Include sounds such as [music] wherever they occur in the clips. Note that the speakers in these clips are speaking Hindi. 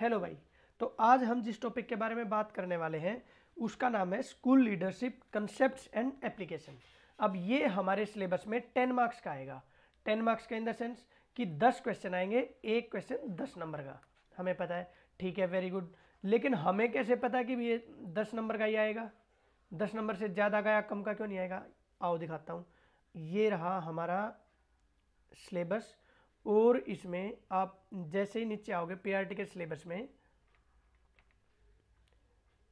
हेलो भाई तो आज हम जिस टॉपिक के बारे में बात करने वाले हैं उसका नाम है school leadership concept and application अब ये हमारे सिलेबस में टेन मार्क्स का आएगा टेन मार्क्स का इन द सेंस कि दस क्वेश्चन आएंगे एक क्वेश्चन दस नंबर का हमें पता है ठीक है वेरी गुड लेकिन हमें कैसे पता कि ये दस नंबर का ही आएगा दस नंबर से ज़्यादा का या कम का क्यों नहीं आएगा आओ दिखाता हूँ ये रहा हमारा सिलेबस और इसमें आप जैसे ही नीचे आओगे पीआरटी के सिलेबस में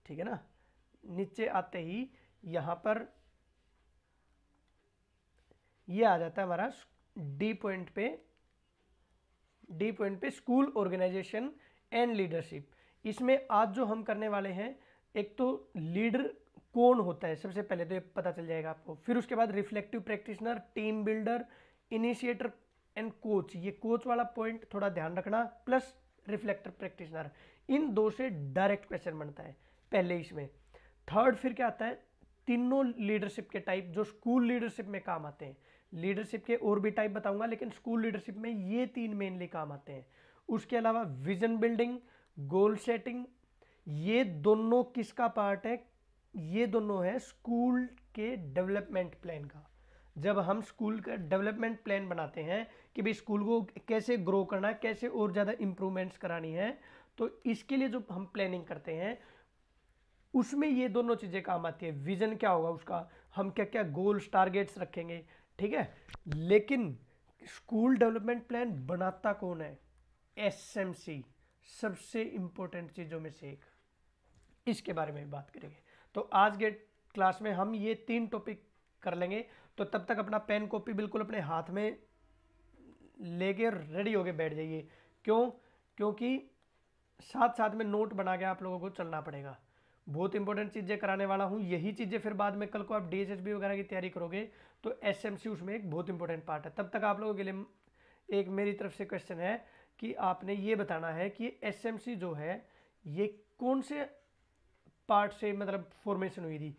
ठीक है ना नीचे आते ही यहाँ पर ये आ जाता है हमारा डी पॉइंट पे डी पॉइंट पे स्कूल ऑर्गेनाइजेशन एंड लीडरशिप इसमें आज जो हम करने वाले हैं एक तो लीडर कौन होता है सबसे पहले तो ये पता चल जाएगा आपको फिर उसके बाद reflective practitioner team builder initiator and coach ये कोच वाला पॉइंट थोड़ा ध्यान रखना प्लस रिफ्लेक्टर प्रैक्टिशनर इन दो से डायरेक्ट क्वेश्चन बनता है पहले इसमें थर्ड फिर क्या आता है तीनों लीडरशिप के टाइप जो स्कूल लीडरशिप में काम आते हैं लीडरशिप के और भी टाइप बताऊंगा लेकिन स्कूल लीडरशिप में ये तीन मेनली काम आते हैं उसके अलावा विजन बिल्डिंग गोल सेटिंग ये दोनों किसका पार्ट है ये दोनों है स्कूल के डेवलपमेंट प्लान का जब हम स्कूल का डेवलपमेंट प्लान बनाते हैं कि भाई स्कूल को कैसे ग्रो करना है कैसे और ज़्यादा इम्प्रूवमेंट्स करानी है तो इसके लिए जो हम प्लानिंग करते हैं उसमें ये दोनों चीज़ें काम आती है विज़न क्या होगा उसका हम क्या क्या गोल्स टारगेट्स रखेंगे ठीक है लेकिन स्कूल डेवलपमेंट प्लान बनाता कौन है एस सबसे इम्पोर्टेंट चीज़ों में से एक इसके बारे में बात करेंगे तो आज के क्लास में हम ये तीन टॉपिक कर लेंगे तो तब तक अपना पेन कॉपी बिल्कुल अपने हाथ में लेके रेडी होके बैठ जाइए क्यों क्योंकि साथ साथ में नोट बना के आप लोगों को चलना पड़ेगा बहुत इंपॉर्टेंट चीज़ें कराने वाला हूँ यही चीज़ें फिर बाद में कल को आप डी वगैरह की तैयारी करोगे तो एस उसमें एक बहुत इंपॉर्टेंट पार्ट है तब तक आप लोगों के लिए एक मेरी तरफ से क्वेश्चन है कि आपने ये बताना है कि एस जो है ये कौन से पार्ट से मतलब फॉर्मेशन हुई थी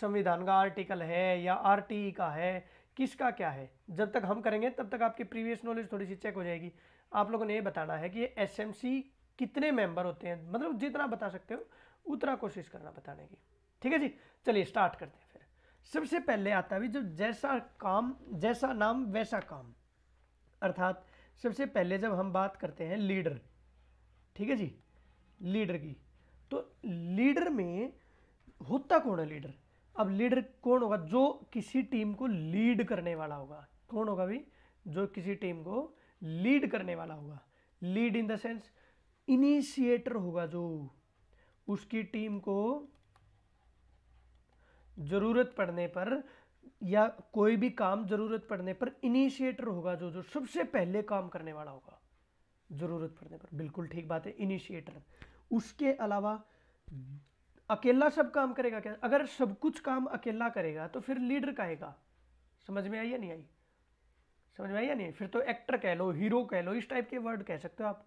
संविधान का आर्टिकल है या आर e का है किसका क्या है जब तक हम करेंगे तब तक आपकी प्रीवियस नॉलेज थोड़ी सी चेक हो जाएगी आप लोगों ने ये बताना है कि ये एस कितने मेंबर होते हैं मतलब जितना बता सकते हो उतना कोशिश करना बताने की ठीक है जी चलिए स्टार्ट करते हैं फिर सबसे पहले आता भी जो जैसा काम जैसा नाम वैसा काम अर्थात सबसे पहले जब हम बात करते हैं लीडर ठीक है जी लीडर की तो लीडर में होता कौन है लीडर अब लीडर कौन होगा जो किसी टीम को लीड करने वाला होगा कौन होगा भी जो किसी टीम को लीड करने वाला होगा lead in the sense initiator होगा जो उसकी टीम को जरूरत पड़ने पर या कोई भी काम जरूरत पड़ने पर इनिशिएटर होगा जो जो सबसे पहले काम करने वाला होगा जरूरत पड़ने पर बिल्कुल ठीक बात है इनिशिएटर उसके अलावा अकेला सब काम करेगा क्या अगर सब कुछ काम अकेला करेगा तो फिर लीडर कहेगा समझ में आई या नहीं आई समझ में आई या नहीं फिर तो एक्टर कह लो हीरो कह लो इस टाइप के वर्ड कह सकते हो आप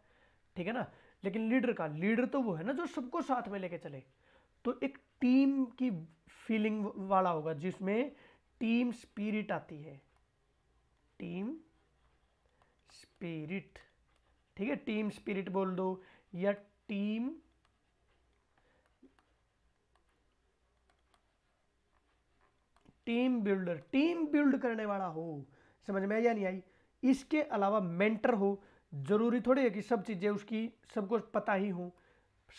ठीक है ना लेकिन लीडर का लीडर तो वो है ना जो सबको साथ में लेके चले तो एक टीम की फीलिंग वाला होगा जिसमें टीम स्पिरिट आती है टीम स्पिरिट ठीक है टीम स्पिरिट बोल दो या team team builder team build करने वाला हो समझ में या नहीं आई इसके अलावा मेंटर हो जरूरी थोड़ी है कि सब चीज़ें उसकी सबको पता ही हो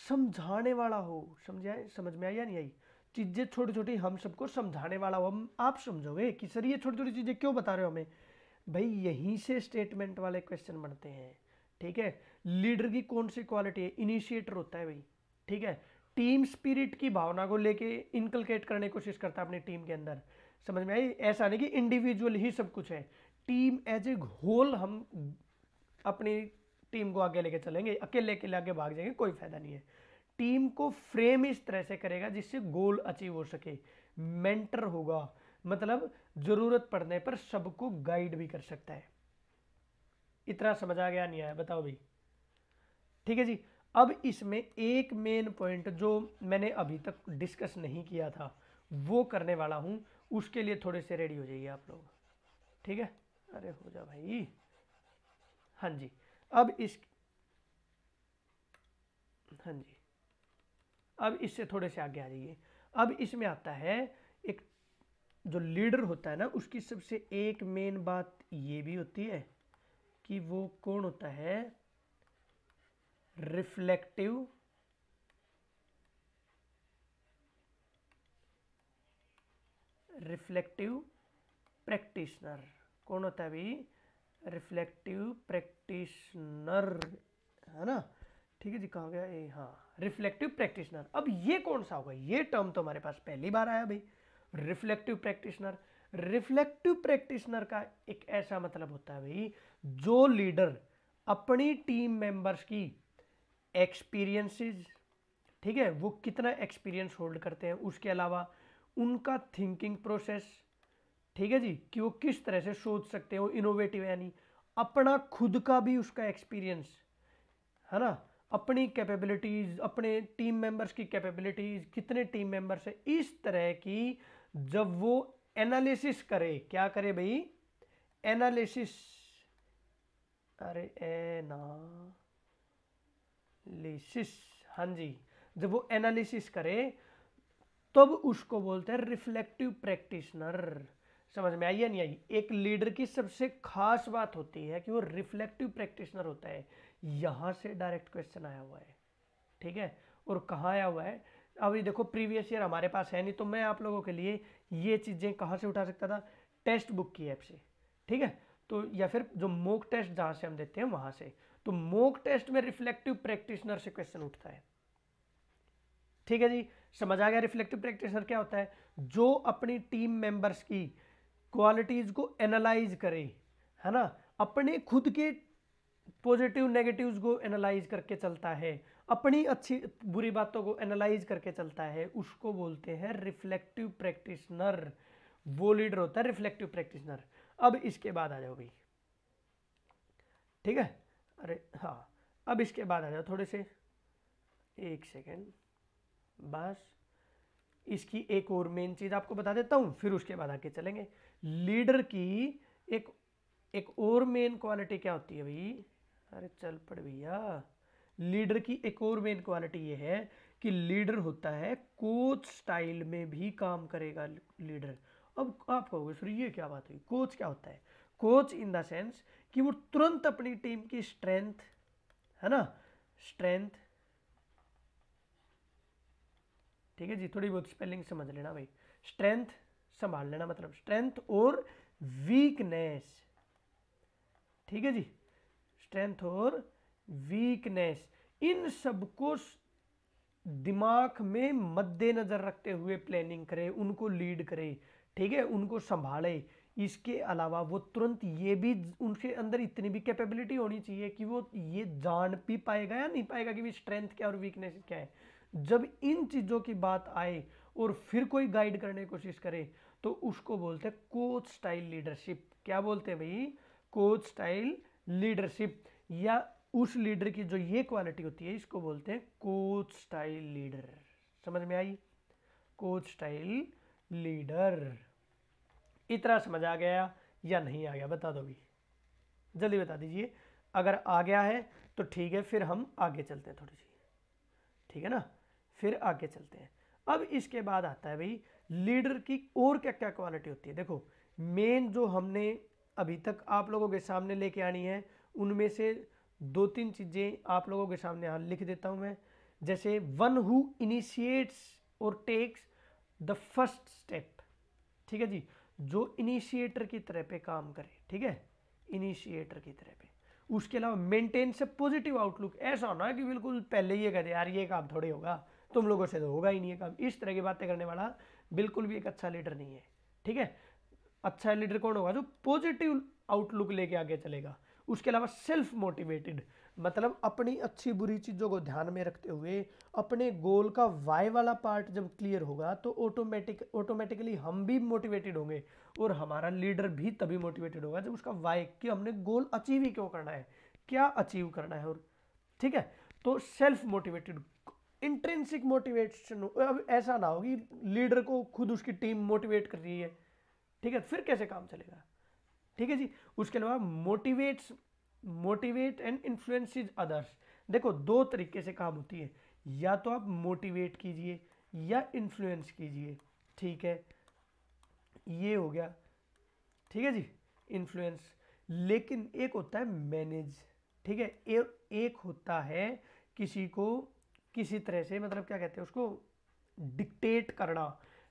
समझाने वाला हो समझाए समझ में आई या नहीं आई चीज़ें छोटी छोटी हम सबको समझाने वाला हो हम आप समझोगे कि सर ये छोटी छोटी चीज़ें क्यों बता रहे हो हमें भाई यहीं से स्टेटमेंट वाले क्वेश्चन बनते हैं ठीक है लीडर की कौन सी क्वालिटी है इनिशिएटर होता है भाई ठीक है टीम स्पिरिट की भावना को लेके इनकलकेट करने की कोशिश करता है अपनी टीम के अंदर समझ में आई ऐसा नहीं कि इंडिविजुअल ही सब कुछ है टीम एज ए होल हम अपनी टीम को आगे लेके चलेंगे अकेले अकेले आगे भाग जाएंगे कोई फायदा नहीं है टीम को फ्रेम इस तरह से करेगा जिससे गोल अचीव हो सके मेंटर होगा मतलब जरूरत पड़ने पर सबको गाइड भी कर सकता है इतना समझ आ गया नहीं आया बताओ भाई ठीक है जी अब इसमें एक मेन पॉइंट जो मैंने अभी तक डिस्कस नहीं किया था वो करने वाला हूं उसके लिए थोड़े से रेडी हो जाइए आप लोग ठीक है अरे हो जा भाई हाँ जी अब इस हाँ जी अब इससे थोड़े से आगे आ जाइए अब इसमें आता है एक जो लीडर होता है ना उसकी सबसे एक मेन बात ये भी होती है कि वो कौन होता है रिफ्लेक्टिव रिफ्लेक्टिव प्रैक्टिशनर कौन होता है भाई रिफ्लेक्टिव प्रैक्टिशनर है ना ठीक है जी कहा गया ए हाँ रिफ्लेक्टिव प्रैक्टिशनर अब ये कौन सा होगा ये टर्म तो हमारे पास पहली बार आया भाई रिफ्लेक्टिव प्रैक्टिशनर रिफ्लेक्टिव प्रैक्टिशनर का एक ऐसा मतलब होता है भाई जो लीडर अपनी टीम मेंबर्स की एक्सपीरियंसेस ठीक है वो कितना एक्सपीरियंस होल्ड करते हैं उसके अलावा उनका थिंकिंग प्रोसेस ठीक है जी कि वो किस तरह से सोच सकते वो इनोवेटिव यानी अपना खुद का भी उसका एक्सपीरियंस है ना अपनी कैपेबिलिटीज़ अपने टीम मेंबर्स की कैपेबिलिटीज़ कितने टीम मेंबर्स है इस तरह की जब वो एनालिसिस करे क्या करे भाई एनालिसिस अरे एनालिसिस हाँ जी जब वो एनालिसिस करे तब उसको बोलते हैं रिफ्लेक्टिव प्रैक्टिशनर समझ में आई या नहीं आई एक लीडर की सबसे खास बात होती है कि वो रिफ्लेक्टिव प्रैक्टिशनर होता है यहाँ से डायरेक्ट क्वेश्चन आया हुआ है ठीक है और कहाँ आया हुआ है अभी देखो प्रीवियस ईयर हमारे पास है नहीं तो मैं आप लोगों के लिए ये चीज़ें कहाँ से उठा सकता था टेस्ट बुक की ऐप से ठीक है तो या फिर जो मोक टेस्ट जहाँ से हम देते हैं वहाँ से तो मोक टेस्ट में रिफ्लेक्टिव प्रैक्टिशनर से क्वेश्चन उठता है ठीक है जी समझ आ गया रिफ्लेक्टिव प्रैक्टिशनर क्या होता है जो अपनी टीम मेंबर्स की क्वालिटीज़ को एनालाइज करे है ना अपने खुद के पॉजिटिव नेगेटिव्स को एनालाइज करके चलता है अपनी अच्छी बुरी बातों को एनालाइज करके चलता है उसको बोलते हैं रिफ्लेक्टिव प्रैक्टिशनर वो लीडर होता है रिफ्लेक्टिव प्रैक्टिशनर अब इसके बाद आ जाओ भाई ठीक है अरे हाँ अब इसके बाद आ जाओ थोड़े से एक सेकेंड बस इसकी एक और मेन चीज़ आपको बता देता हूं फिर उसके बाद आके चलेंगे लीडर की एक एक और मेन क्वालिटी क्या होती है भाई अरे चल पड़ भैया लीडर की एक और मेन क्वालिटी ये है कि लीडर होता है कोच स्टाइल में भी काम करेगा लीडर अब आप कहोगे सर ये क्या बात हुई कोच क्या होता है कोच इन द सेंस कि वो तुरंत अपनी टीम की स्ट्रेंथ है ना स्ट्रेंथ ठीक है जी थोड़ी बहुत स्पेलिंग समझ लेना भाई स्ट्रेंथ संभाल लेना मतलब स्ट्रेंथ और वीकनेस ठीक है जी स्ट्रेंथ और वीकनेस इन सब को दिमाग में मद्देनज़र रखते हुए प्लानिंग करे उनको लीड करे ठीक है उनको संभाले इसके अलावा वो तुरंत ये भी उनके अंदर इतनी भी कैपेबिलिटी होनी चाहिए कि वो ये जान भी पाएगा या नहीं पाएगा कि भी स्ट्रेंथ क्या और वीकनेस क्या है जब इन चीज़ों की बात आए और फिर कोई गाइड करने की कोशिश करे तो उसको बोलते हैं कोच स्टाइल लीडरशिप क्या बोलते हैं भाई कोच स्टाइल लीडरशिप या उस लीडर की जो ये क्वालिटी होती है इसको बोलते हैं कोच स्टाइल लीडर समझ में आई कोच स्टाइल लीडर इतना समझ आ गया या नहीं आ गया बता दो भी जल्दी बता दीजिए अगर आ गया है तो ठीक है फिर हम आगे चलते हैं थोड़ी सी ठीक है ना फिर आगे चलते हैं अब इसके बाद आता है भाई लीडर की और क्या क्या क्वालिटी होती है देखो मेन जो हमने अभी तक आप लोगों के सामने लेके आनी है उनमें से दो तीन चीज़ें आप लोगों के सामने यहाँ लिख देता हूँ मैं जैसे वन हु इनिशिएट्स और टेक्स द फर्स्ट स्टेप ठीक है जी जो इनिशिएटर की तरह पे काम करे ठीक है इनिशिएटर की तरह पे उसके अलावा मेंटेन से पॉजिटिव आउटलुक ऐसा होना है कि बिल्कुल पहले ही ये दे यार ये काम थोड़े होगा तुम लोगों से तो होगा ही नहीं है काम इस तरह की बातें करने वाला बिल्कुल भी एक अच्छा लीडर नहीं है ठीक है अच्छा लीडर कौन होगा जो पॉजिटिव आउटलुक लेके आगे चलेगा उसके अलावा सेल्फ मोटिवेटेड मतलब अपनी अच्छी बुरी चीज़ों को ध्यान में रखते हुए अपने गोल का वाई वाला पार्ट जब क्लियर होगा तो ऑटोमेटिक ऑटोमेटिकली हम भी मोटिवेटेड होंगे और हमारा लीडर भी तभी मोटिवेटेड होगा जब उसका वाई कि हमने गोल अचीव ही क्यों करना है क्या अचीव करना है और ठीक है तो सेल्फ मोटिवेटेड इंट्रेंसिक मोटिवेशन अब ऐसा ना हो कि लीडर को खुद उसकी टीम मोटिवेट कर रही है ठीक है फिर कैसे काम चलेगा ठीक है जी उसके अलावा motivates motivate and influence others देखो दो तरीके से काम होती है या तो आप मोटिवेट कीजिए या इन्फ्लुएंस कीजिए ठीक है ये हो गया ठीक है जी इन्फ्लुएंस लेकिन एक होता है मैनेज ठीक है ए, एक होता है किसी को किसी तरह से मतलब क्या कहते हैं उसको डिक्टेट करना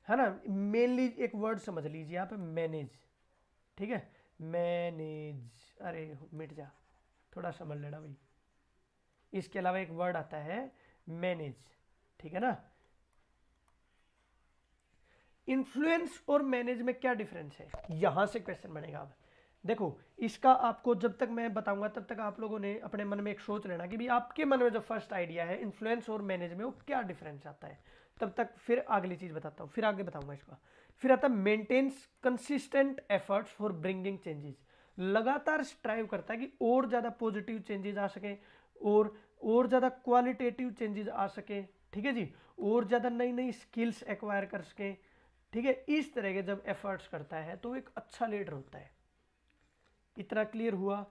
है ना मेनली एक वर्ड समझ लीजिए यहाँ पे मैनेज ठीक है मैनेज अरे मिट जा थोड़ा समझ लेना भाई इसके अलावा एक वर्ड आता है मैनेज ठीक है ना इन्फ्लुएंस और मैनेज में क्या डिफरेंस है यहां से क्वेश्चन बनेगा अब देखो इसका आपको जब तक मैं बताऊंगा तब तक आप लोगों ने अपने मन में एक सोच लेना कि भी आपके मन में जो फर्स्ट आइडिया है इन्फ्लुएंस और मैनेज में वो क्या डिफरेंस आता है तब तक फिर अगली चीज़ बताता हूँ फिर आगे बताऊंगा इसका फिर आता है maintains consistent efforts for bringing changes लगातार स्ट्राइव करता है कि और ज़्यादा पॉजिटिव चेंजेज आ सकें और और ज़्यादा क्वालिटेटिव चेंजेज आ सकें ठीक है जी और ज़्यादा नई नई स्किल्स एक्वायर कर सकें ठीक है इस तरह के जब एफर्ट्स करता है तो एक अच्छा लीडर होता है इतना क्लियर हुआ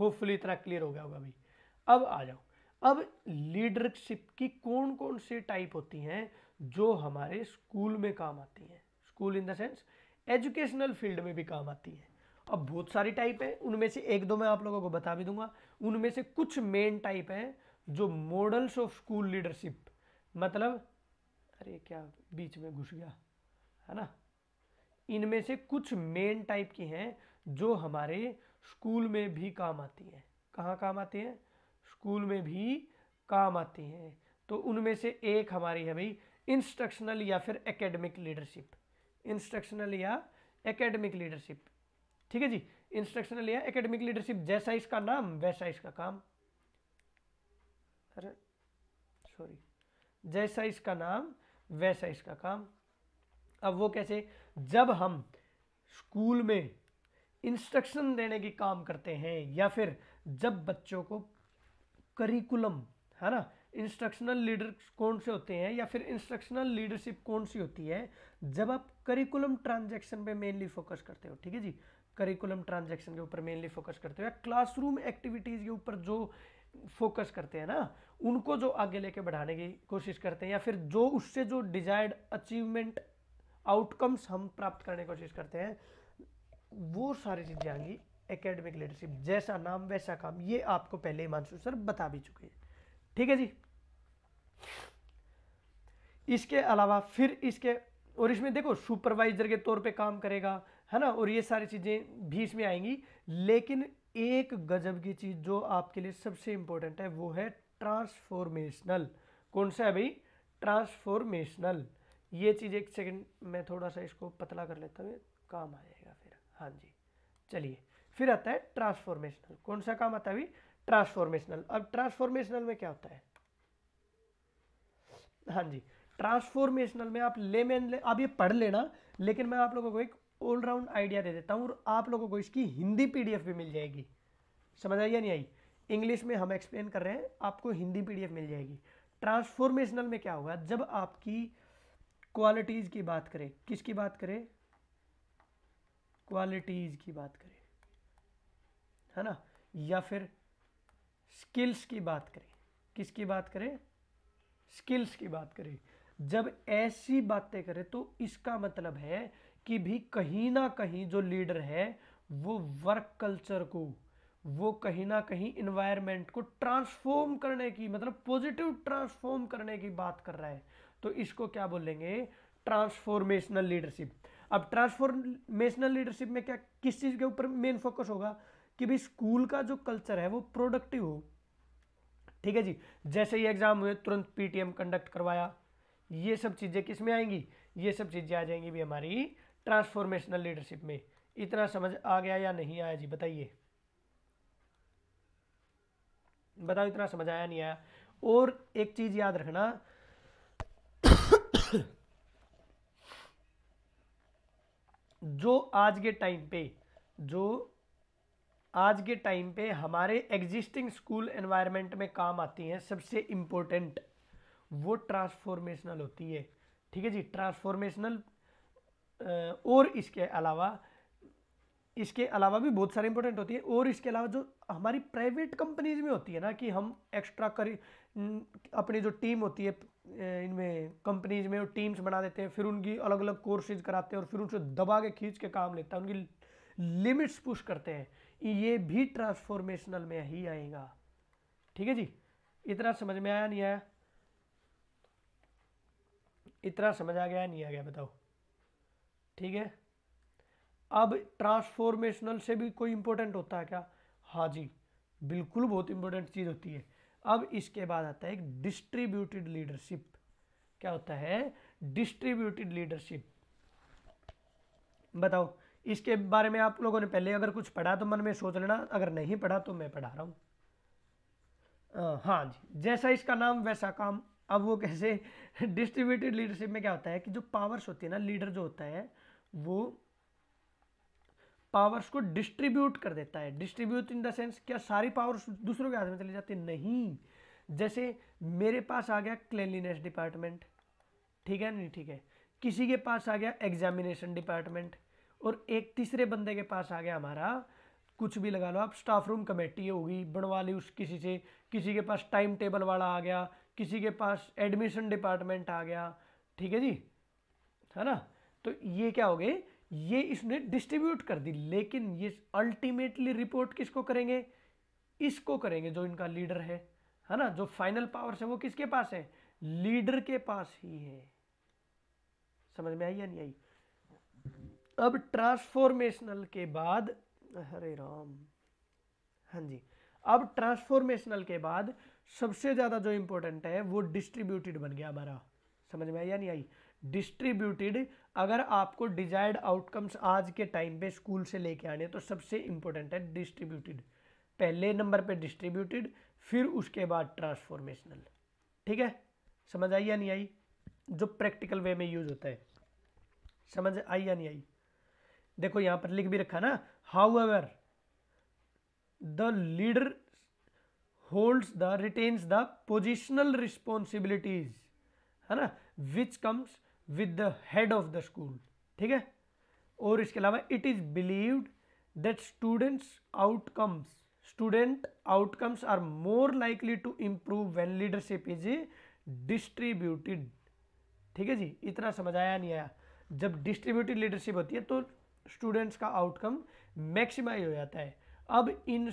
होपफुली इतना क्लियर हो गया होगा भाई अब आ जाओ अब लीडरशिप की कौन कौन सी टाइप होती हैं जो हमारे स्कूल में काम आती हैं school in the sense educational field में भी काम आती हैं अब बहुत सारी टाइप हैं उनमें से एक दो मैं आप लोगों को बता भी दूंगा उनमें से कुछ मेन टाइप हैं जो मॉडल्स ऑफ स्कूल लीडरशिप मतलब अरे क्या बीच में घुस गया है ना इनमें से कुछ मेन टाइप की हैं जो हमारे स्कूल में भी काम आती हैं कहाँ काम आती हैं स्कूल में भी काम आती हैं तो उनमें से एक हमारी है भाई इंस्ट्रक्शनल या फिर एकेडमिक लीडरशिप इंस्ट्रक्शनल या एकेडमिक लीडरशिप ठीक है जी इंस्ट्रक्शनल या एकेडमिक लीडरशिप जैसा इसका नाम वैसा इसका काम अरे सॉरी जैसा इसका नाम वैसा इसका काम अब वो कैसे जब हम स्कूल में इंस्ट्रक्शन देने की काम करते हैं या फिर जब बच्चों को करिकुलम है ना इंस्ट्रक्शनल लीडर कौन से होते हैं या फिर इंस्ट्रक्शनल लीडरशिप कौन सी होती है जब आप करिकुलम ट्रांजैक्शन पे मेनली फोकस करते हो ठीक है जी करिकुलम ट्रांजैक्शन के ऊपर मेनली फोकस करते हो या क्लासरूम एक्टिविटीज़ के ऊपर जो फोकस करते हैं ना उनको जो आगे लेके बढ़ाने की कोशिश करते हैं या फिर जो उससे जो डिजायर्ड अचीवमेंट आउटकम्स हम प्राप्त करने की कोशिश करते हैं वो सारी चीज़ें आएंगी एकेडमिक लीडरशिप जैसा नाम वैसा काम ये आपको पहले हिमांशु सर बता भी चुके हैं ठीक है जी इसके अलावा फिर इसके और इसमें देखो सुपरवाइजर के तौर पे काम करेगा है ना और ये सारी चीज़ें भी इसमें आएंगी लेकिन एक गजब की चीज़ जो आपके लिए सबसे इम्पोर्टेंट है वो है ट्रांसफॉर्मेशनल कौन सा है भाई ट्रांसफॉर्मेशनल ये चीज़ एक सेकंड मैं थोड़ा सा इसको पतला कर लेता हूँ काम आ जाएगा हाँ जी चलिए फिर आता है ट्रांसफॉर्मेशनल कौन सा काम आता है अभी ट्रांसफॉर्मेशनल अब ट्रांसफॉर्मेशनल में क्या होता है हाँ जी ट्रांसफॉर्मेशनल में आप लेमैन ले, आप ये पढ़ लेना लेकिन मैं आप लोगों को एक ऑलराउंड आइडिया दे देता हूँ और आप लोगों को इसकी हिंदी पीडीएफ भी मिल जाएगी समझ आई या नहीं आई इंग्लिश में हम एक्सप्लेन कर रहे हैं आपको हिंदी पीडीएफ मिल जाएगी ट्रांसफॉर्मेशनल में क्या होगा जब आपकी क्वालिटीज़ की बात करें किसकी बात करें क्वालिटीज़ की बात करें है ना या फिर स्किल्स की बात करें किसकी बात करें स्किल्स की बात करें जब ऐसी बातें करें तो इसका मतलब है कि भी कहीं ना कहीं जो लीडर है वो वर्क कल्चर को वो कहीं ना कहीं इन्वायरमेंट को ट्रांसफॉर्म करने की मतलब पॉजिटिव ट्रांसफॉर्म करने की बात कर रहा है तो इसको क्या बोलेंगे ट्रांसफॉर्मेशनल लीडरशिप अब ट्रांसफॉर्मेशनल लीडरशिप में क्या किस चीज़ के ऊपर मेन फोकस होगा कि भाई स्कूल का जो कल्चर है वो प्रोडक्टिव हो ठीक है जी जैसे ही एग्जाम हुए तुरंत पीटीएम कंडक्ट करवाया ये सब चीज़ें किस में आएंगी ये सब चीज़ें आ जाएंगी भी हमारी ट्रांसफॉर्मेशनल लीडरशिप में इतना समझ आ गया या नहीं आया जी बताइए बताओ इतना समझ आया नहीं आया और एक चीज़ याद रखना जो आज के टाइम पे जो आज के टाइम पे हमारे एग्जिस्टिंग स्कूल एनवायरनमेंट में काम आती हैं सबसे इम्पोर्टेंट वो ट्रांसफॉर्मेशनल होती है ठीक है जी ट्रांसफॉर्मेशनल और इसके अलावा इसके अलावा भी बहुत सारे इंपॉर्टेंट होती है और इसके अलावा जो हमारी प्राइवेट कंपनीज में होती है ना कि हम एक्स्ट्रा करी अपनी जो टीम होती है इनमें कंपनीज में टीम्स बना देते हैं फिर उनकी अलग अलग कोर्सेज कराते हैं और फिर उनसे दबा के खींच के काम लेता है उनकी लिमिट्स पुश करते हैं ये भी ट्रांसफॉर्मेशनल में ही आएगा ठीक है जी इतना समझ में आया नहीं आया इतना समझ आ गया नहीं आ गया बताओ ठीक है अब ट्रांसफॉर्मेशनल से भी कोई इंपॉर्टेंट होता है क्या हाँ जी बिल्कुल बहुत इंपॉर्टेंट चीज़ होती है अब इसके बाद आता है एक डिस्ट्रीब्यूटेड लीडरशिप क्या होता है डिस्ट्रीब्यूटेड लीडरशिप बताओ इसके बारे में आप लोगों ने पहले अगर कुछ पढ़ा तो मन में सोच लेना अगर नहीं पढ़ा तो मैं पढ़ा रहा हूँ हाँ जी जैसा इसका नाम वैसा काम अब वो कैसे डिस्ट्रीब्यूटेड [laughs] लीडरशिप में क्या होता है कि जो पावर्स होती है ना लीडर जो होता है वो पावर्स को डिस्ट्रीब्यूट कर देता है डिस्ट्रीब्यूट इन द सेंस क्या सारी पावर्स दूसरों के हाथ में चली जाती नहीं जैसे मेरे पास आ गया क्लेनलीनेस डिपार्टमेंट ठीक है नहीं ठीक है किसी के पास आ गया एग्जामिनेशन डिपार्टमेंट और एक तीसरे बंदे के पास आ गया हमारा कुछ भी लगा लो आप स्टाफ रूम कमेटी होगी बनवा ली उस किसी से किसी के पास टाइम टेबल वाला आ गया किसी के पास एडमिशन डिपार्टमेंट आ गया ठीक है जी है ना तो ये क्या हो गए ये इसने डिस्ट्रीब्यूट कर दी लेकिन ये अल्टीमेटली रिपोर्ट किसको करेंगे इसको करेंगे जो इनका लीडर है है ना जो फाइनल पावर्स है वो किसके पास है लीडर के पास ही है समझ में आई या नहीं आई अब ट्रांसफॉर्मेशनल के बाद हरे राम हाँ जी अब ट्रांसफॉर्मेशनल के बाद सबसे ज़्यादा जो इंपॉर्टेंट है वो डिस्ट्रीब्यूटेड बन गया हमारा समझ में आई या नहीं आई डिस्ट्रीब्यूटेड अगर आपको डिजायर्ड आउटकम्स आज के टाइम पे स्कूल से लेके आने तो सबसे इंपॉर्टेंट है डिस्ट्रीब्यूटेड पहले नंबर पे डिस्ट्रीब्यूटेड फिर उसके बाद ट्रांसफॉर्मेशनल ठीक है समझ आई या नहीं आई जो प्रैक्टिकल वे में यूज होता है समझ आई या नहीं आई देखो यहां पर लिख भी रखा ना however the leader holds the retains the positional responsibilities है ना which comes with the head of the school ठीक है और इसके अलावा it is believed that students outcomes student outcomes are more likely to improve when leadership is distributed ठीक है जी इतना समझ आया नहीं आया जब डिस्ट्रीब्यूटेड लीडरशिप होती है तो स्टूडेंट्स का आउटकम मैक्सिमाइज हो जाता है अब इन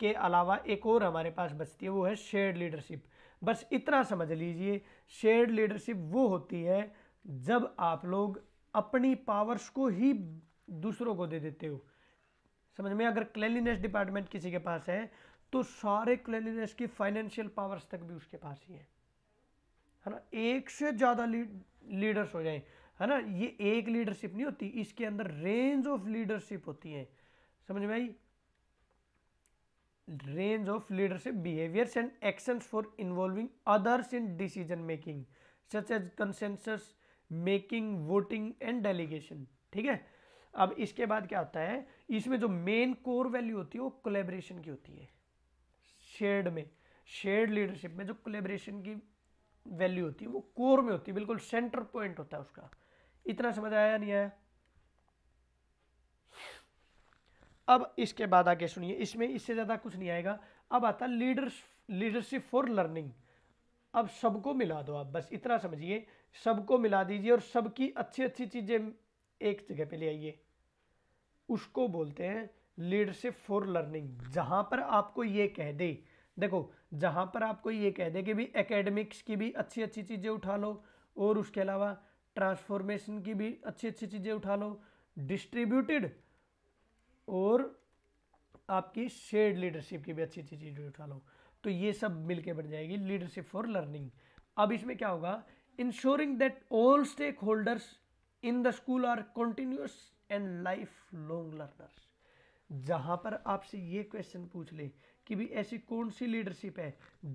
के अलावा एक और हमारे पास बचती है वो है शेयर्ड लीडरशिप बस इतना समझ लीजिए शेयर्ड लीडरशिप वो होती है जब आप लोग अपनी पावर्स को ही दूसरों को दे देते हो समझ में अगर क्लैनलीनेस डिपार्टमेंट किसी के पास है तो सारे क्लैनलीनेस की फाइनेंशियल पावर्स तक भी उसके पास ही है है ना एक से ज़्यादा लीड लीडर्स हो जाएं है ना ये एक लीडरशिप नहीं होती इसके अंदर रेंज ऑफ लीडरशिप होती है समझ में आई range of leadership behaviours and actions for involving others in decision making such as consensus making voting and delegation ठीक है अब इसके बाद क्या आता है इसमें जो मेन कोर वैल्यू होती है वो कोलेब्रेशन की होती है शेयर्ड में शेयर्ड लीडरशिप में जो कोलेब्रेशन की वैल्यू होती है वो कोर में होती है बिल्कुल सेंटर पॉइंट होता है उसका इतना समझ आया नहीं आया अब इसके बाद आगे सुनिए इसमें इससे ज़्यादा कुछ नहीं आएगा अब आता लीडर लीडरशिप फॉर लर्निंग अब सबको मिला दो आप बस इतना समझिए सबको मिला दीजिए और सबकी अच्छी अच्छी चीज़ें एक जगह पे ले आइए उसको बोलते हैं लीडरशिप फॉर लर्निंग जहाँ पर आपको ये कह दे देखो जहाँ पर आपको ये कह दे कि भी एकेडमिक्स की भी अच्छी अच्छी चीज़ें उठा लो और उसके अलावा ट्रांसफॉर्मेशन की भी अच्छी अच्छी चीज़ें उठा लो डिस्ट्रीब्यूटेड और आपकी शेड लीडरशिप की भी अच्छी अच्छी चीज़ें उठा लो तो ये सब मिलके बन जाएगी लीडरशिप फॉर लर्निंग अब इसमें क्या होगा ensuring that all stakeholders in the school are continuous and lifelong learners जहाँ पर आपसे ये question पूछ ले कि भी ऐसी कौन सी leadership है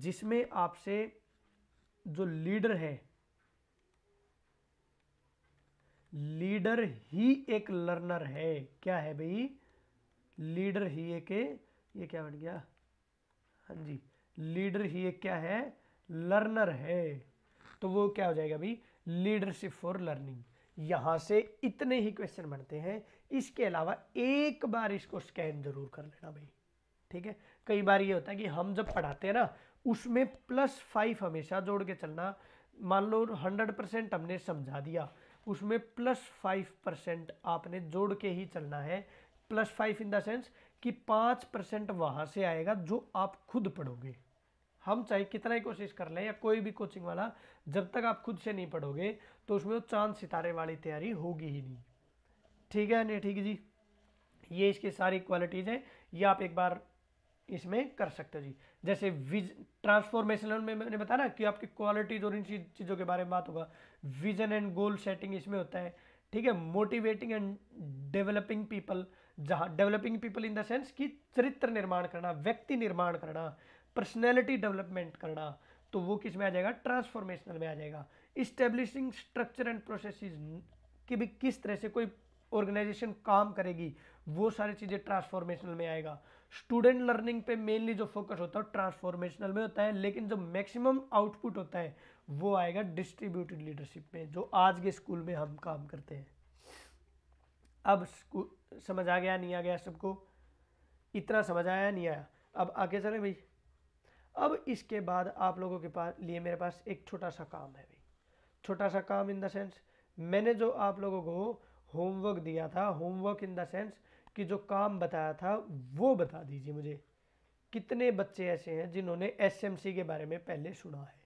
जिसमें आपसे जो leader है लीडर ही एक लर्नर है क्या है भाई लीडर ही एक ये क्या बन गया हाँ जी लीडर ही एक क्या है लर्नर है तो वो क्या हो जाएगा भाई लीडरशिप फॉर लर्निंग यहाँ से इतने ही क्वेश्चन बनते हैं इसके अलावा एक बार इसको स्कैन जरूर कर लेना भाई ठीक है कई बार ये होता है कि हम जब पढ़ाते हैं ना उसमें प्लस फाइव हमेशा जोड़ के चलना मान लो हंड्रेड परसेंट हमने समझा दिया उसमें प्लस फाइव परसेंट आपने जोड़ के ही चलना है plus five in the sense कि पाँच परसेंट वहाँ से आएगा जो आप खुद पढ़ोगे हम चाहे कितना ही कोशिश कर लें या कोई भी कोचिंग वाला जब तक आप खुद से नहीं पढ़ोगे तो उसमें चांद सितारे वाली तैयारी होगी ही नहीं ठीक है नहीं ठीक है जी ये इसकी सारी क्वालिटीज़ हैं ये आप एक बार इसमें कर सकते हो जी जैसे विज ट्रांसफॉर्मेशन में मैंने बताया ना कि आपकी क्वालिटीज और इन चीज़ों के बारे में बात होगा विजन एंड गोल सेटिंग इसमें होता है ठीक है मोटिवेटिंग एंड डेवलपिंग पीपल जहाँ developing people in the sense कि चरित्र निर्माण करना व्यक्ति निर्माण करना पर्सनैलिटी डेवलपमेंट करना तो वो किस में आ जाएगा ट्रांसफॉर्मेशनल में आ जाएगा इस्टेब्लिशिंग स्ट्रक्चर एंड प्रोसेस कि भी किस तरह से कोई ऑर्गेनाइजेशन काम करेगी वो सारी चीज़ें ट्रांसफॉर्मेशनल में आएगा स्टूडेंट लर्निंग पे मेनली जो फोकस होता है ट्रांसफॉर्मेशनल में होता है लेकिन जो मैक्सिमम आउटपुट होता है वो आएगा डिस्ट्रीब्यूटेड लीडरशिप में जो आज के स्कूल में हम काम करते हैं अब समझ आ गया नहीं आ गया सबको इतना समझ आया नहीं आया अब आगे चले भाई अब इसके बाद आप लोगों के पास लिए मेरे पास एक छोटा सा काम है भाई छोटा सा काम इन द सेंस मैंने जो आप लोगों को होमवर्क दिया था होमवर्क इन द सेंस कि जो काम बताया था वो बता दीजिए मुझे कितने बच्चे ऐसे हैं जिन्होंने एसएमसी के बारे में पहले सुना है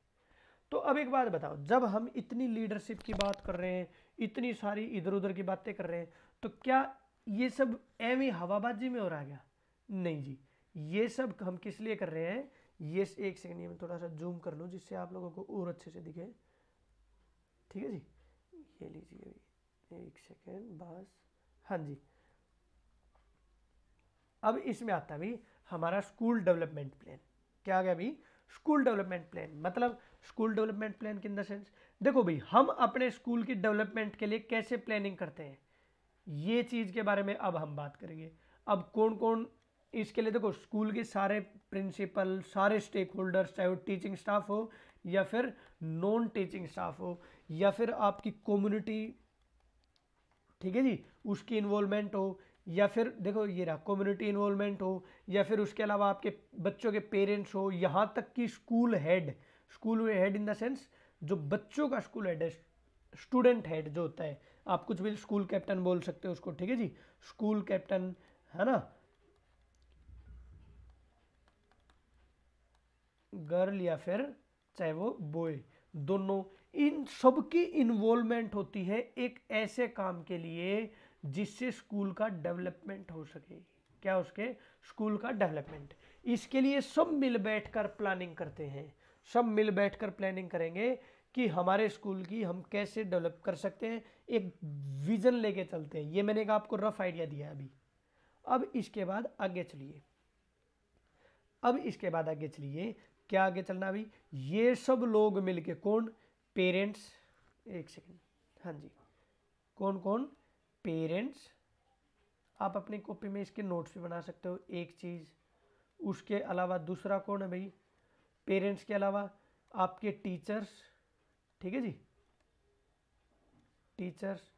तो अब एक बात बताओ जब हम इतनी लीडरशिप की बात कर रहे हैं इतनी सारी इधर उधर की बातें कर रहे हैं तो क्या ये सब एम हवाबाजी में हो रहा गया नहीं जी ये सब हम किस लिए कर रहे हैं ये एक सेकेंड ये मैं थोड़ा सा जूम कर लूँ जिससे आप लोगों को और अच्छे से दिखे ठीक है जी ये लीजिए एक सेकेंड बस हाँ जी अब इसमें आता है भाई हमारा स्कूल डेवलपमेंट प्लान क्या आ गया भाई स्कूल डेवलपमेंट प्लान मतलब school development plan in the sense देखो भाई हम अपने स्कूल की डेवलपमेंट के लिए कैसे प्लानिंग करते हैं ये चीज़ के बारे में अब हम बात करेंगे अब कौन कौन इसके लिए देखो स्कूल के सारे प्रिंसिपल सारे स्टेक होल्डर्स चाहे वो टीचिंग स्टाफ हो या फिर नॉन टीचिंग स्टाफ हो या फिर आपकी कम्युनिटी ठीक है जी उसकी इन्वॉल्वमेंट हो या फिर देखो ये रहा कम्युनिटी इन्वॉल्वमेंट हो या फिर उसके अलावा आपके बच्चों के पेरेंट्स हो यहाँ तक कि स्कूल हेड स्कूल में हेड इन द सेंस जो बच्चों का स्कूल हेड है स्टूडेंट हेड जो होता है आप कुछ भी स्कूल कैप्टन बोल सकते हो उसको ठीक है जी स्कूल कैप्टन है ना गर्ल या फिर चाहे वो बॉय दोनों इन सब की इन्वॉल्वमेंट होती है एक ऐसे काम के लिए जिससे स्कूल का डेवलपमेंट हो सके क्या उसके स्कूल का डेवलपमेंट इसके लिए सब मिल बैठकर प्लानिंग करते हैं सब मिल बैठकर प्लानिंग करेंगे कि हमारे स्कूल की हम कैसे डेवलप कर सकते हैं एक विज़न लेके चलते हैं ये मैंने एक आपको रफ आइडिया दिया अभी अब इसके बाद आगे चलिए अब इसके बाद आगे चलिए क्या आगे चलना अभी ये सब लोग मिलके कौन पेरेंट्स एक सेकेंड हाँ जी कौन कौन पेरेंट्स आप अपनी कॉपी में इसके नोट्स भी बना सकते हो एक चीज़ उसके अलावा दूसरा कौन है भाई पेरेंट्स के अलावा आपके टीचर्स ठीक है जी टीचर्स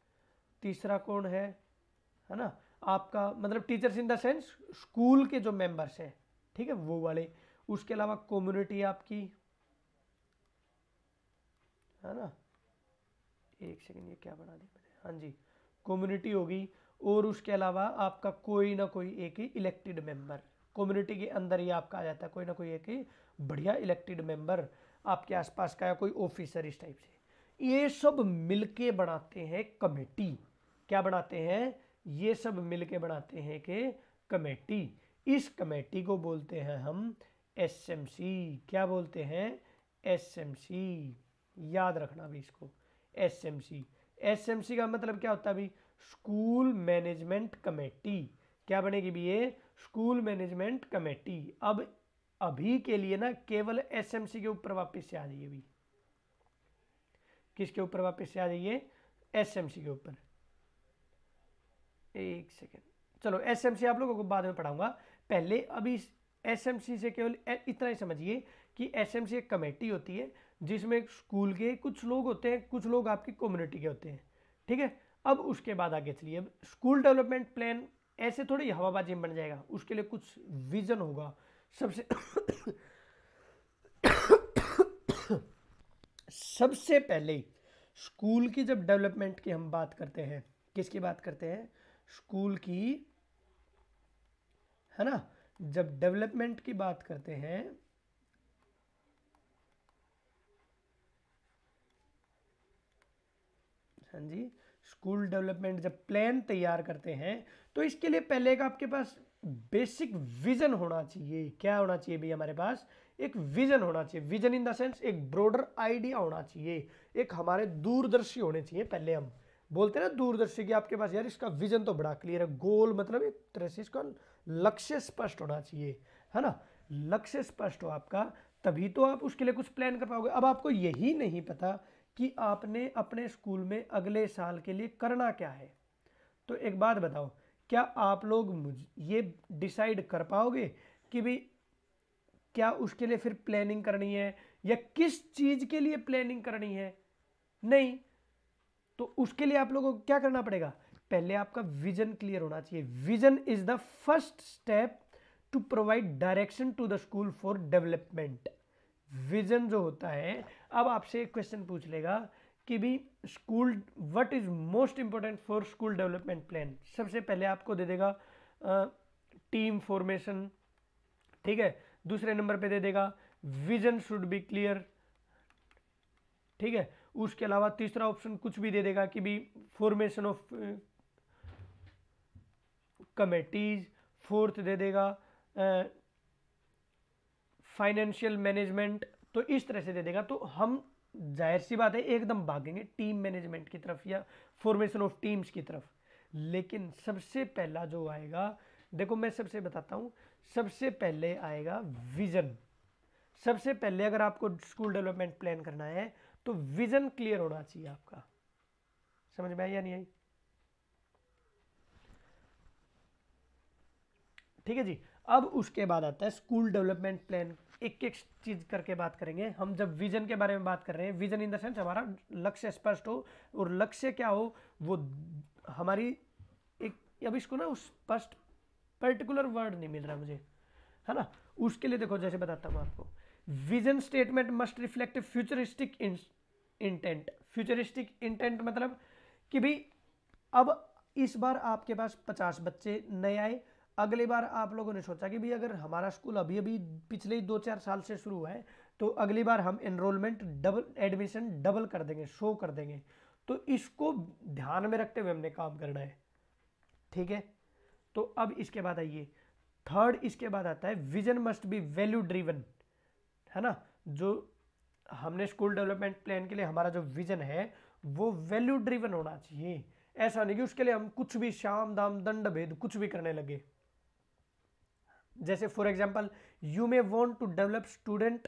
तीसरा कौन है है ना आपका मतलब teachers in the sense school के जो मेंबर्स हैं ठीक है वो वाले उसके अलावा कम्युनिटी आपकी है ना एक सेकेंड ये क्या बना दिया मैंने हाँ जी कम्युनिटी होगी और उसके अलावा आपका कोई ना कोई एक ही इलेक्टेड मेंबर कम्युनिटी के अंदर ही आपका आ जाता है कोई ना कोई एक ही बढ़िया इलेक्टेड मेंबर आपके आसपास का या कोई ऑफिसर इस टाइप से ये सब मिलके बनाते हैं कमेटी क्या बनाते हैं ये सब मिलके बनाते हैं कि कमेटी इस कमेटी को बोलते हैं हम एस एम सी क्या बोलते हैं एस एम सी याद रखना भी इसको S M C M C का मतलब क्या होता है अभी स्कूल मैनेजमेंट कमेटी क्या बनेगी भी ये स्कूल मैनेजमेंट कमेटी अब अभी के लिए ना केवल एस सी के ऊपर वापस से आ जाइए अभी किसके ऊपर वापस से आ जाइए एस एम सी के ऊपर एक सेकेंड चलो एस एम सी आप लोगों को बाद में पढ़ाऊंगा पहले अभी एसएमसी से केवल इतना ही समझिए कि एसएमसी एक कमेटी होती है जिसमें स्कूल के कुछ लोग होते हैं कुछ लोग आपकी कम्युनिटी के होते हैं ठीक है अब उसके बाद आगे चलिए अब स्कूल डेवलपमेंट प्लान ऐसे थोड़ी हवाबाजी में बन जाएगा उसके लिए कुछ विजन होगा सबसे सबसे पहले स्कूल की जब डेवलपमेंट की हम बात करते हैं किसकी बात करते हैं स्कूल की है ना जब डेवलपमेंट की बात करते हैं हाँ जी स्कूल डेवलपमेंट जब प्लान तैयार करते हैं तो इसके लिए पहले का आपके पास बेसिक विजन होना चाहिए क्या होना चाहिए भैया हमारे पास एक विजन होना चाहिए विजन इन द सेंस एक ब्रॉडर आइडिया होना चाहिए एक हमारे दूरदर्शी होने चाहिए पहले हम बोलते हैं ना दूरदर्शी कि आपके पास यार इसका विजन तो बड़ा क्लियर है गोल मतलब एक तरह से इसका लक्ष्य स्पष्ट होना चाहिए है ना लक्ष्य स्पष्ट हो आपका तभी तो आप उसके लिए कुछ प्लान कर पाओगे अब आपको यही नहीं पता कि आपने अपने स्कूल में अगले साल के लिए करना क्या है तो एक बात बताओ क्या आप लोग मुझ ये डिसाइड कर पाओगे कि भाई क्या उसके लिए फिर प्लानिंग करनी है या किस चीज़ के लिए प्लानिंग करनी है नहीं तो उसके लिए आप लोगों को क्या करना पड़ेगा पहले आपका विजन क्लियर होना चाहिए vision is the first step to provide direction to the school for development vision जो होता है अब आपसे एक क्वेश्चन पूछ लेगा कि भी school what is most important for school development plan सबसे पहले आपको दे देगा टीम फॉर्मेशन ठीक है दूसरे नंबर पे दे देगा विजन शुड बी क्लियर ठीक है उसके अलावा तीसरा ऑप्शन कुछ भी दे देगा कि भी फॉर्मेशन ऑफ कमेटीज़ फोर्थ दे देगा फाइनेंशियल मैनेजमेंट तो इस तरह से दे देगा तो हम जाहिर सी बात है एकदम भागेंगे टीम मैनेजमेंट की तरफ या फॉर्मेशन ऑफ टीम्स की तरफ लेकिन सबसे पहला जो आएगा देखो मैं सबसे बताता हूँ सबसे पहले आएगा विज़न सबसे पहले अगर आपको स्कूल डेवलपमेंट प्लान करना है तो विज़न क्लियर होना चाहिए आपका समझ में आई या नहीं आई ठीक है जी अब उसके बाद आता है स्कूल डेवलपमेंट प्लान एक एक चीज करके बात करेंगे हम जब विजन के बारे में बात कर रहे हैं विजन इन द सेंस हमारा लक्ष्य स्पष्ट हो और लक्ष्य क्या हो वो हमारी एक अब इसको ना उस स्पष्ट पर्टिकुलर वर्ड नहीं मिल रहा मुझे है ना उसके लिए देखो जैसे बताता हूँ आपको vision statement must reflect futuristic intent futuristic intent मतलब कि भाई अब इस बार आपके पास पचास बच्चे नए आए अगली बार आप लोगों ने सोचा कि भाई अगर हमारा स्कूल अभी अभी पिछले ही दो चार साल से शुरू है तो अगली बार हम एनरोलमेंट डबल एडमिशन डबल कर देंगे शो कर देंगे तो इसको ध्यान में रखते हुए हमने काम करना है ठीक है तो अब इसके बाद आइए थर्ड इसके बाद आता है vision must be value driven है ना जो हमने स्कूल डेवलपमेंट प्लान के लिए हमारा जो विजन है वो वैल्यू ड्रीवन होना चाहिए ऐसा नहीं कि उसके लिए हम कुछ भी शाम दाम दंड भेद कुछ भी करने लगे जैसे for example you may want to develop student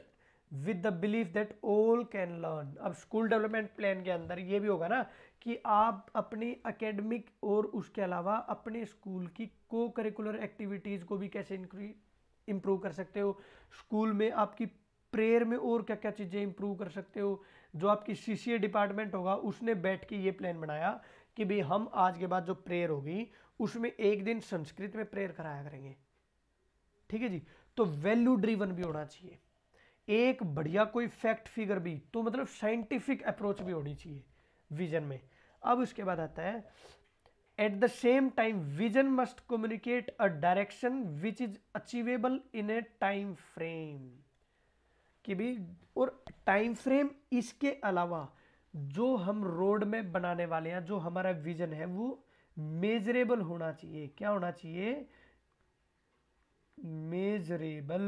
with the belief that all can learn अब स्कूल डेवलपमेंट प्लान के अंदर ये भी होगा ना कि आप अपनी अकेडमिक और उसके अलावा अपने स्कूल की को करिकुलर एक्टिविटीज़ को भी कैसे इम्प्रूव कर सकते हो स्कूल में आपकी प्रेयर में और क्या क्या चीज़ें इम्प्रूव कर सकते हो जो आपकी सी सी ए डिपार्टमेंट होगा उसने बैठ के ये प्लान बनाया कि भाई हम आज के बाद जो प्रेयर होगी उसमें एक दिन संस्कृत में प्रेयर कराया करेंगे ठीक है जी तो वैल्यू ड्रीवन भी होना चाहिए एक बढ़िया कोई फैक्ट फिगर भी तो मतलब साइंटिफिक अप्रोच भी होनी चाहिए विजन में अब उसके बाद आता है at the same time vision must communicate a direction which is achievable in a time frame कि भी और टाइम फ्रेम इसके अलावा जो हम रोड में बनाने वाले हैं जो हमारा विजन है वो मेजरेबल होना चाहिए क्या होना चाहिए मेजरेबल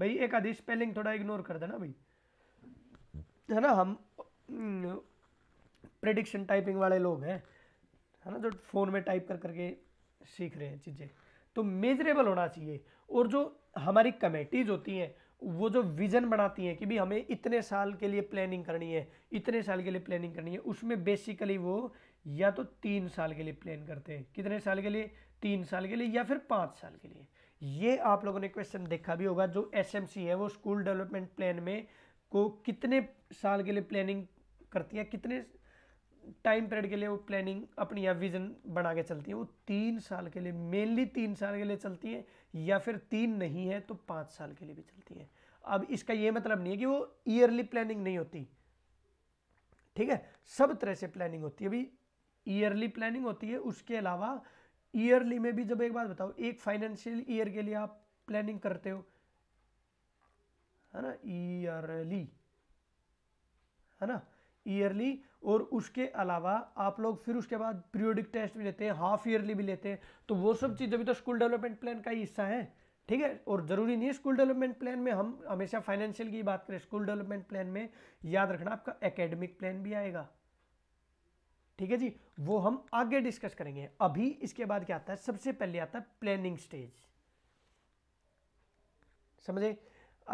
भाई एक आधी स्पेलिंग थोड़ा इग्नोर कर देना भाई है ना हम प्रेडिक्शन हम्म, टाइपिंग वाले लोग हैं है ना जो फ़ोन में टाइप कर करके सीख रहे हैं चीज़ें तो मेजरेबल होना चाहिए और जो हमारी कमेटीज़ होती हैं वो जो विज़न बनाती हैं कि भी हमें इतने साल के लिए प्लानिंग करनी है इतने साल के लिए प्लानिंग करनी है उसमें बेसिकली वो या तो तीन साल के लिए प्लान करते हैं कितने साल के लिए तीन साल के लिए या फिर पाँच साल के लिए ये आप लोगों ने क्वेश्चन देखा भी होगा जो एसएमसी है वो स्कूल डेवलपमेंट प्लान में को कितने साल के लिए प्लानिंग करती है कितने टाइम पीरियड के लिए वो प्लानिंग अपनी या विजन बना के चलती है वो तीन साल के लिए मेनली तीन साल के लिए चलती है या फिर तीन नहीं है तो पाँच साल के लिए भी चलती है अब इसका ये मतलब नहीं है कि वो ईयरली प्लानिंग नहीं होती ठीक है सब तरह से प्लानिंग होती है अभी ईयरली प्लानिंग होती है उसके अलावा ईयरली में भी जब एक बात बताओ एक फाइनेंशियल ईयर के लिए आप प्लानिंग करते हो है ना ईयरली है ना ईयरली और उसके अलावा आप लोग फिर उसके बाद पीरियोडिक टेस्ट भी लेते हैं हाफ ईयरली भी लेते हैं तो वो सब चीज़ अभी तो स्कूल डेवलपमेंट प्लान का ही हिस्सा है ठीक है और ज़रूरी नहीं है स्कूल डेवलपमेंट प्लान में हम हमेशा फाइनेंशियल की बात करें स्कूल डेवलपमेंट प्लान में याद रखना आपका एकेडमिक प्लान भी आएगा ठीक है जी वो हम आगे डिस्कस करेंगे अभी इसके बाद क्या आता है सबसे पहले आता है प्लानिंग स्टेज समझे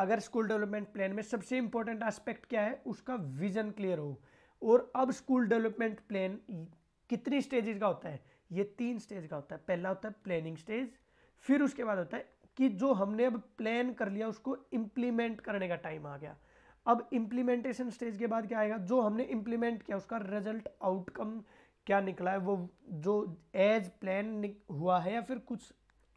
अगर स्कूल डेवलपमेंट प्लान में सबसे इंपॉर्टेंट एस्पेक्ट क्या है उसका विजन क्लियर हो और अब स्कूल डेवलपमेंट प्लान कितनी स्टेजेस का होता है ये तीन स्टेज का होता है पहला होता है प्लानिंग स्टेज फिर उसके बाद होता है कि जो हमने अब प्लान कर लिया उसको इंप्लीमेंट करने का टाइम आ गया अब इम्प्लीमेंटेशन स्टेज के बाद क्या आएगा जो हमने इम्प्लीमेंट किया उसका रिजल्ट आउटकम क्या निकला है वो जो एज प्लान हुआ है या फिर कुछ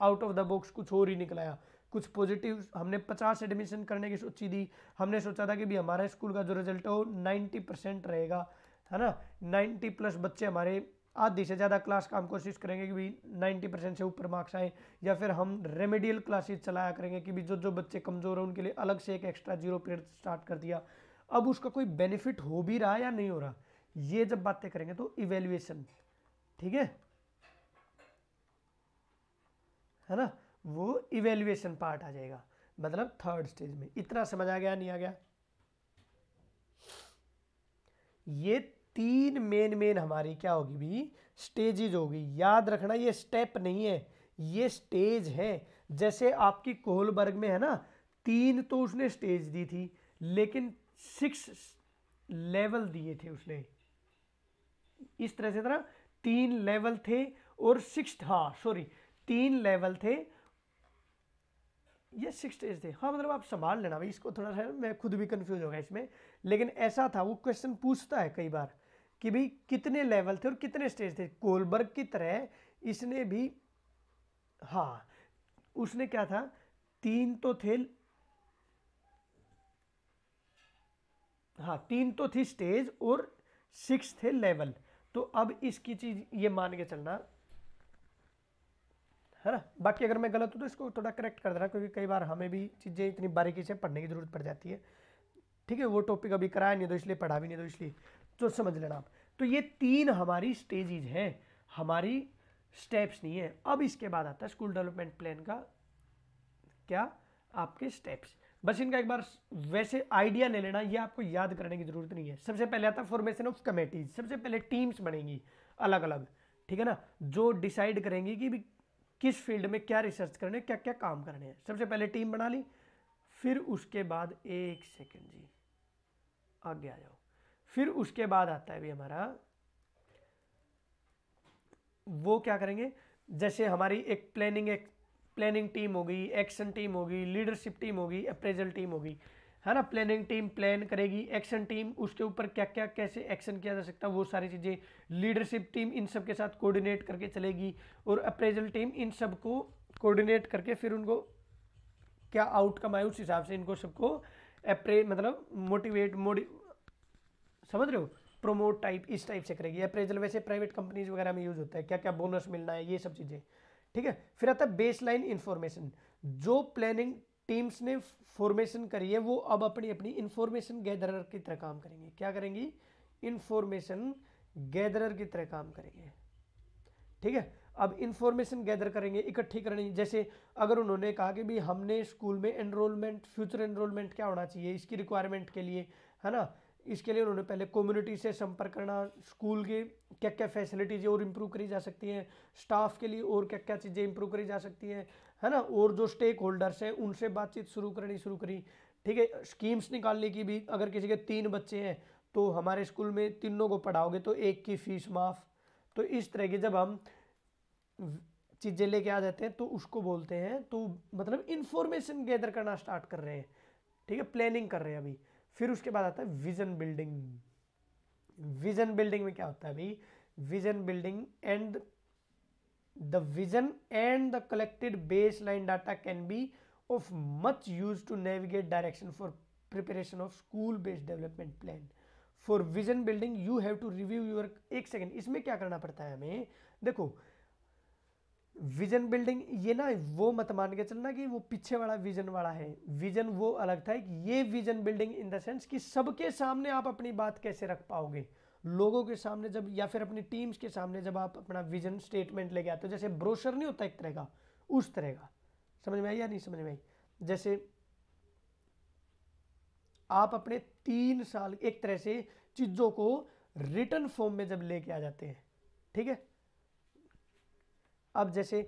आउट ऑफ द बॉक्स कुछ और ही निकलाया कुछ पॉजिटिव हमने 50 एडमिशन करने की सोची दी हमने सोचा था कि भी हमारा स्कूल का जो रिजल्ट है वो 90 परसेंट रहेगा है ना 90 प्लस बच्चे हमारे आधी से ज़्यादा क्लास का हम कोशिश करेंगे कि भी 90 परसेंट से ऊपर मार्क्स आए या फिर हम रेमेडियल क्लासेस चलाया करेंगे कि भी जो जो बच्चे कमज़ोर हैं उनके लिए अलग से एक एक्स्ट्रा जीरो पीरियड स्टार्ट कर दिया अब उसका कोई बेनिफिट हो भी रहा या नहीं हो रहा ये जब बातें करेंगे तो इवेल्युएसन ठीक है है ना वो इवेल्युएशन पार्ट आ जाएगा मतलब थर्ड स्टेज में इतना समझ आ गया नहीं आ गया ये तीन मेन मेन हमारी क्या होगी भी स्टेजेज होगी याद रखना ये स्टेप नहीं है ये स्टेज है जैसे आपकी कोहलबर्ग में है ना तीन तो उसने स्टेज दी थी लेकिन सिक्स लेवल दिए थे उसने इस तरह से तरह तीन लेवल थे और सिक्स हाँ सॉरी तीन लेवल थे ये सिक्स स्टेज थे हाँ मतलब आप संभाल लेना भाई इसको थोड़ा सा मैं खुद भी कंफ्यूज हो गया इसमें लेकिन ऐसा था वो क्वेश्चन पूछता है कई बार कि भाई कितने लेवल थे और कितने स्टेज थे कोलबर्ग की तरह इसने भी हाँ उसने क्या था तीन तो थे हाँ तीन तो थी स्टेज और सिक्स थे लेवल तो अब इसकी चीज ये मान के चलना है ना बाकी अगर मैं गलत हूँ तो इसको थोड़ा करेक्ट कर देना क्योंकि कई बार हमें भी चीज़ें इतनी बारीकी से पढ़ने की ज़रूरत पड़ जाती है ठीक है वो टॉपिक अभी कराया नहीं तो इसलिए पढ़ा भी नहीं तो इसलिए तो समझ लेना आप तो ये तीन हमारी स्टेजेज हैं हमारी स्टेप्स नहीं है अब इसके बाद आता है स्कूल डेवलपमेंट प्लान का क्या आपके स्टेप्स बस इनका एक बार वैसे आइडिया ले लेना ये आपको याद करने की जरूरत नहीं है सबसे पहले आता है फॉर्मेशन ऑफ कमेटीज सबसे पहले टीम्स बनेंगी अलग अलग ठीक है ना जो डिसाइड करेंगी कि किस फील्ड में क्या रिसर्च करने क्या क्या काम करने हैं सबसे पहले टीम बना ली फिर उसके बाद एक सेकेंड जी आगे आ जाओ फिर उसके बाद आता है भी हमारा वो क्या करेंगे जैसे हमारी एक प्लानिंग एक प्लानिंग टीम होगी एक्शन टीम होगी लीडरशिप टीम होगी अप्रेजल टीम होगी है ना प्लानिंग टीम प्लान करेगी एक्शन टीम उसके ऊपर क्या क्या कैसे एक्शन किया जा सकता है वो सारी चीज़ें लीडरशिप टीम इन सब के साथ कोऑर्डिनेट करके चलेगी और अप्रेजल टीम इन सब को कोऑर्डिनेट करके फिर उनको क्या आउटकम आए उस हिसाब से इनको सबको अप्रे मतलब मोटिवेट मोडि समझ रहे हो प्रोमोट टाइप इस टाइप से करेगी अप्रेजल वैसे प्राइवेट कंपनीज वगैरह में यूज होता है क्या क्या बोनस मिलना है ये सब चीज़ें ठीक है फिर आता है बेस लाइन इन्फॉर्मेशन जो प्लानिंग टीम्स ने फॉर्मेशन करी है वो अब अपनी अपनी इन्फॉर्मेशन गैदरर की तरह काम करेंगे क्या करेंगी इन्फॉर्मेशन गैदरर की तरह काम करेंगे ठीक है अब इन्फॉर्मेशन गैदर करेंगे इकट्ठी करेंगे जैसे अगर उन्होंने कहा कि भाई हमने स्कूल में एनरोलमेंट फ्यूचर एनरोलमेंट क्या होना चाहिए इसकी रिक्वायरमेंट के लिए है ना इसके लिए उन्होंने पहले कम्युनिटी से संपर्क करना स्कूल की क्या क्या फैसिलिटीज़ और इम्प्रूव करी जा सकती हैं स्टाफ के लिए और क्या क्या चीज़ें इम्प्रूव करी जा सकती हैं है ना और जो स्टेक होल्डर्स हैं उनसे बातचीत शुरू करनी शुरू करी ठीक है स्कीम्स निकालने की भी अगर किसी के तीन बच्चे हैं तो हमारे स्कूल में तीनों को पढ़ाओगे तो एक की फ़ीस माफ़ तो इस तरह की जब हम चीज़ें लेके आ जाते हैं तो उसको बोलते हैं तो मतलब इन्फॉर्मेशन गैदर करना स्टार्ट कर रहे हैं ठीक है प्लानिंग कर रहे हैं अभी फिर उसके बाद आता है विजन बिल्डिंग विजन बिल्डिंग में क्या होता है भाई vision building and the vision and the collected baseline data can be of much use to navigate direction for preparation of school based development plan for vision building you have to review your एक सेकेंड इसमें क्या करना पड़ता है हमें देखो विजन बिल्डिंग ये ना वो मत मान के चलना कि वो पीछे वाला विजन वाला है विजन वो अलग था कि ये vision building in the sense कि सबके सामने आप अपनी बात कैसे रख पाओगे लोगों के सामने जब या फिर अपनी टीम्स के सामने जब आप अपना विजन स्टेटमेंट लेके आते हो जैसे ब्रोशर नहीं होता एक तरह का उस तरह का समझ में आई या नहीं समझ में आई जैसे आप अपने तीन साल एक तरह से चीज़ों को रिटर्न फॉर्म में जब लेके आ जाते हैं ठीक है अब जैसे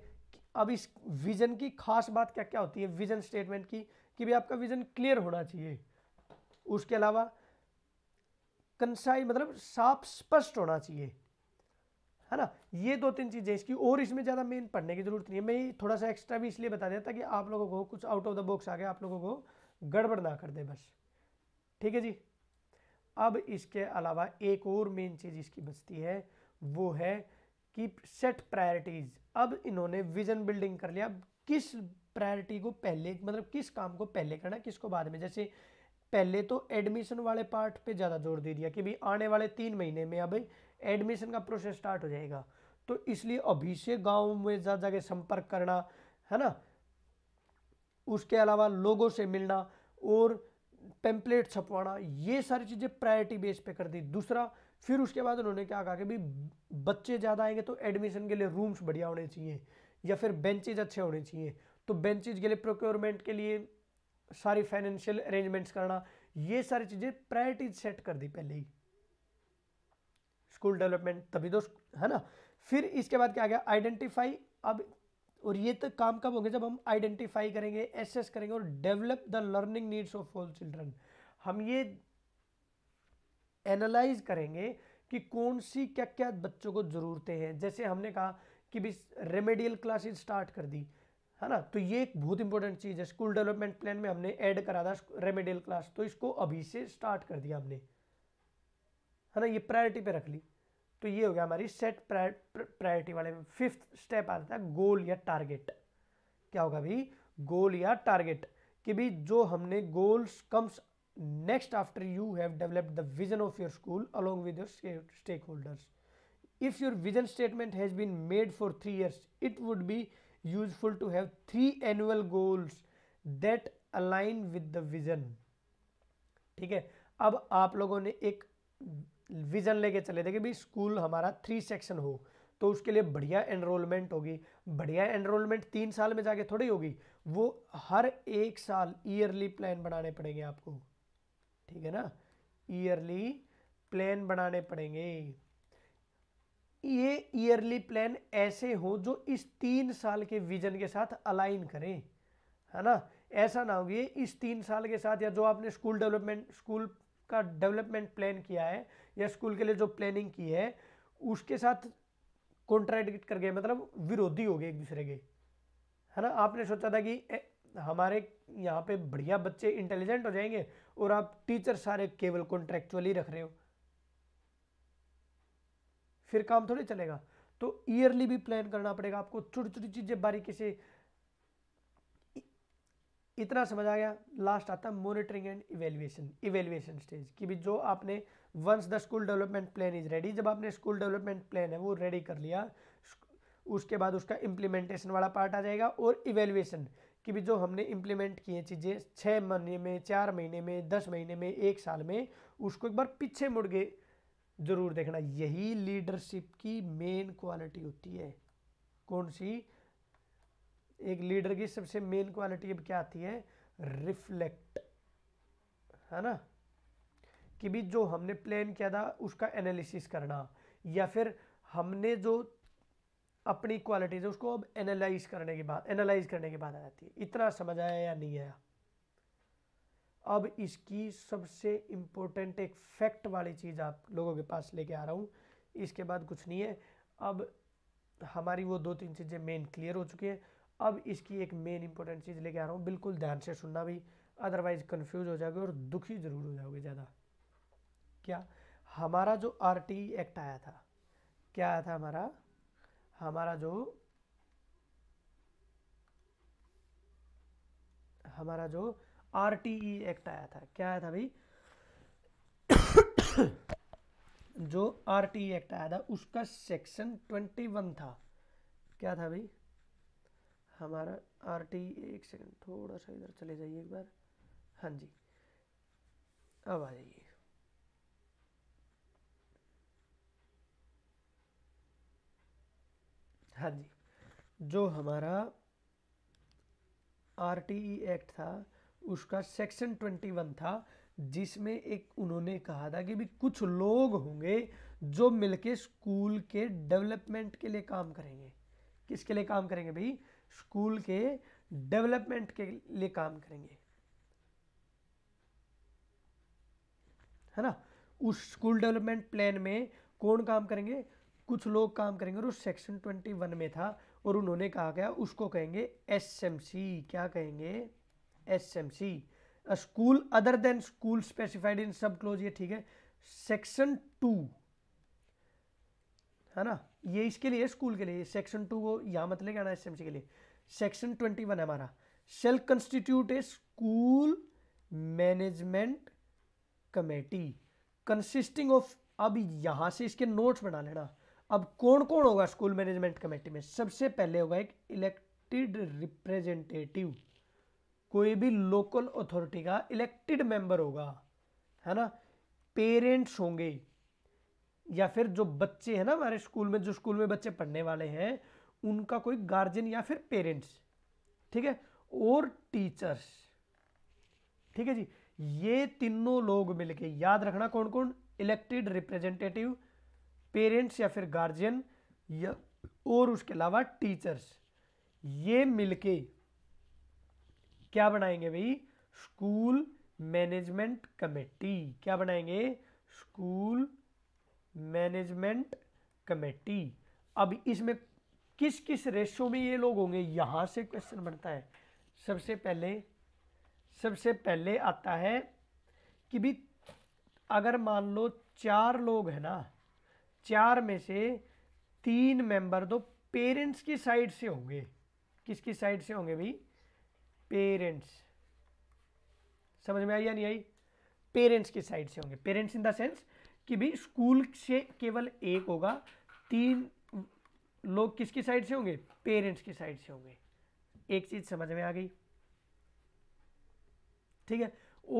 अब इस विजन की खास बात क्या क्या होती है विजन स्टेटमेंट की कि भी आपका विजन क्लियर होना चाहिए उसके अलावा कंसाई मतलब साफ स्पष्ट होना चाहिए है ना ये दो तीन चीज़ें इसकी और इसमें ज़्यादा मेन पढ़ने की ज़रूरत नहीं है मैं थोड़ा सा एक्स्ट्रा भी इसलिए बता दिया कि आप लोगों को कुछ आउट ऑफ द बॉक्स आ गया आप लोगों को गड़बड़ ना कर दे बस ठीक है जी अब इसके अलावा एक और मेन चीज़ इसकी बचती है वो है कि सेट प्रायोरिटीज़ अब इन्होंने विजन बिल्डिंग कर लिया किस प्रायोरिटी को पहले मतलब किस काम को पहले करना किसको बाद में जैसे पहले तो एडमिशन वाले पार्ट पे ज़्यादा जोर दे दिया कि भाई आने वाले तीन महीने में अब एडमिशन का प्रोसेस स्टार्ट हो जाएगा तो इसलिए अभी से गाँव में ज़्यादा जाके संपर्क करना है ना उसके अलावा लोगों से मिलना और पेम्पलेट छपवाना ये सारी चीज़ें प्रायोरिटी बेस पे कर दी दूसरा फिर उसके बाद उन्होंने क्या कहा कि भाई बच्चे ज़्यादा आएंगे तो एडमिशन के लिए रूम्स बढ़िया होने चाहिए या फिर बेंचेज अच्छे होने चाहिए तो बेंचेज के लिए प्रोक्योरमेंट के लिए सारी फाइनेंशियल अरेंजमेंट्स करना ये सारी चीज़ें प्रायोरिटीज सेट कर दी पहले ही स्कूल डेवलपमेंट तभी तो है ना फिर इसके बाद क्या आ गया आइडेंटिफाई अब और ये तो काम कब होंगे जब हम आइडेंटिफाई करेंगे एसेस करेंगे और develop the learning needs of all children हम ये एनालाइज करेंगे कि कौन सी क्या क्या बच्चों को ज़रूरतें हैं जैसे हमने कहा कि भी रेमेडियल क्लासेज स्टार्ट कर दी है ना तो ये एक बहुत इंपॉर्टेंट चीज़ है स्कूल डेवलपमेंट प्लान में हमने ऐड करा था रेमेडियल क्लास तो इसको अभी से स्टार्ट कर दिया हमने है ना ये प्रायोरिटी पे रख ली तो ये हो गया हमारी सेट प्रायोरिटी वाले में फिफ्थ स्टेप आता है गोल या टारगेट क्या होगा भाई गोल या टारगेट कि भी जो हमने goals comes next after you have developed the vision of your school along with your stakeholders if your vision statement has been made for 3 years it would be useful to have three annual goals that align with the vision ठीक है अब आप लोगों ने एक विजन लेके चले थे कि भाई स्कूल हमारा थ्री सेक्शन हो तो उसके लिए बढ़िया एनरोलमेंट होगी बढ़िया एनरोलमेंट तीन साल में जाके थोड़ी होगी वो हर एक साल ईयरली प्लान बनाने पड़ेंगे आपको ठीक है ना ईयरली प्लान बनाने पड़ेंगे ये ईयरली प्लान ऐसे हो जो इस तीन साल के विजन के साथ अलाइन करें है ना ऐसा ना हो ये इस तीन साल के साथ या जो आपने स्कूल डेवलपमेंट स्कूल का डेवलपमेंट प्लान किया है या स्कूल के लिए जो प्लानिंग की है उसके साथ कॉन्ट्राडिक्ट कर गए मतलब विरोधी हो गए एक दूसरे के है ना आपने सोचा था कि हमारे यहाँ पे बढ़िया बच्चे इंटेलिजेंट हो जाएंगे और आप टीचर सारे केवल कॉन्ट्रेक्चुअली रख रहे हो फिर काम थोड़ी चलेगा तो ईयरली भी प्लान करना पड़ेगा आपको छोटी छोटी चीज़ें बारीकी से इतना समझ आ गया लास्ट आता है monitoring and evaluation evaluation stage कि भी जो आपने once the school development plan is ready जब आपने स्कूल डेवलपमेंट प्लान है वो रेडी कर लिया उसके बाद उसका इम्प्लीमेंटेशन वाला पार्ट आ जाएगा और इवेल्युएशन कि भी जो हमने इम्प्लीमेंट किए चीज़ें छः महीने में चार महीने में दस महीने में एक साल में उसको एक बार पीछे मुड़ के ज़रूर देखना यही लीडरशिप की मेन क्वालिटी होती है कौन सी एक लीडर की सबसे मेन क्वालिटी अब क्या आती है रिफ्लेक्ट है ना कि भी जो हमने प्लान किया था उसका एनालिसिस करना या फिर हमने जो अपनी क्वालिटीज़ उसको अब एनालाइज करने के बाद एनालाइज करने के बाद आ जाती है इतना समझ आया या नहीं आया अब इसकी सबसे इम्पोर्टेंट एक फैक्ट वाली चीज़ आप लोगों के पास लेके आ रहा हूँ इसके बाद कुछ नहीं है अब हमारी वो दो तीन चीज़ें मेन क्लियर हो चुकी हैं अब इसकी एक मेन इंपॉर्टेंट चीज़ लेके आ रहा हूँ बिल्कुल ध्यान से सुनना भी अदरवाइज कंफ्यूज हो जाओगे और दुखी ज़रूर हो जाओगे ज़्यादा क्या हमारा जो आर एक्ट आया था क्या आया था हमारा हमारा जो हमारा जो आर टी ई एक्ट आया था क्या आया था भाई [coughs] जो आर टी ई एक्ट आया था उसका सेक्शन ट्वेंटी वन था क्या था भाई हमारा आर टी e एक सेकंड थोड़ा सा इधर चले जाइए एक बार हाँ जी अब आ जाइए हाँ जी जो हमारा आर एक्ट e था उसका सेक्शन ट्वेंटी वन था जिसमें एक उन्होंने कहा था कि भी कुछ लोग होंगे जो मिलके स्कूल के डेवलपमेंट के लिए काम करेंगे किसके लिए काम करेंगे भाई स्कूल के डेवलपमेंट के लिए काम करेंगे है ना उस स्कूल डेवलपमेंट प्लान में कौन काम करेंगे कुछ लोग काम करेंगे और उस सेक्शन ट्वेंटी वन में था और उन्होंने कहा गया उसको कहेंगे एस एम सी क्या कहेंगे S M C school other than school specified in sub clause ये ठीक है सेक्शन टू है ना ये इसके लिए स्कूल के लिए सेक्शन टू को यहाँ मत लेके आना एस के लिए सेक्शन ट्वेंटी वन हमारा shall constitute a school management committee consisting of अब यहां से इसके नोट्स बना लेना अब कौन कौन होगा स्कूल मैनेजमेंट कमेटी में सबसे पहले होगा एक इलेक्टेड रिप्रेजेंटेटिव कोई भी लोकल अथॉरिटी का इलेक्टेड मेंबर होगा है ना पेरेंट्स होंगे या फिर जो बच्चे हैं ना हमारे स्कूल में जो स्कूल में बच्चे पढ़ने वाले हैं उनका कोई गार्जियन या फिर पेरेंट्स ठीक है और टीचर्स ठीक है जी ये तीनों लोग मिलके याद रखना कौन कौन इलेक्टेड रिप्रेजेंटेटिव पेरेंट्स या फिर गार्जियन या और उसके अलावा टीचर्स ये मिलके क्या बनाएंगे भाई स्कूल मैनेजमेंट कमेटी क्या बनाएंगे स्कूल मैनेजमेंट कमेटी अब इसमें किस किस रेशो में ये लोग होंगे यहाँ से क्वेश्चन बनता है सबसे पहले सबसे पहले आता है कि भी अगर मान लो चार लोग हैं ना चार में से तीन मेंबर तो पेरेंट्स की साइड से होंगे किसकी साइड से होंगे भाई पेरेंट्स समझ में आई या नहीं आई पेरेंट्स की साइड से होंगे पेरेंट्स इन द सेंस कि भाई स्कूल से केवल एक होगा तीन लोग किसकी साइड से होंगे पेरेंट्स की साइड से होंगे एक चीज समझ में आ गई ठीक है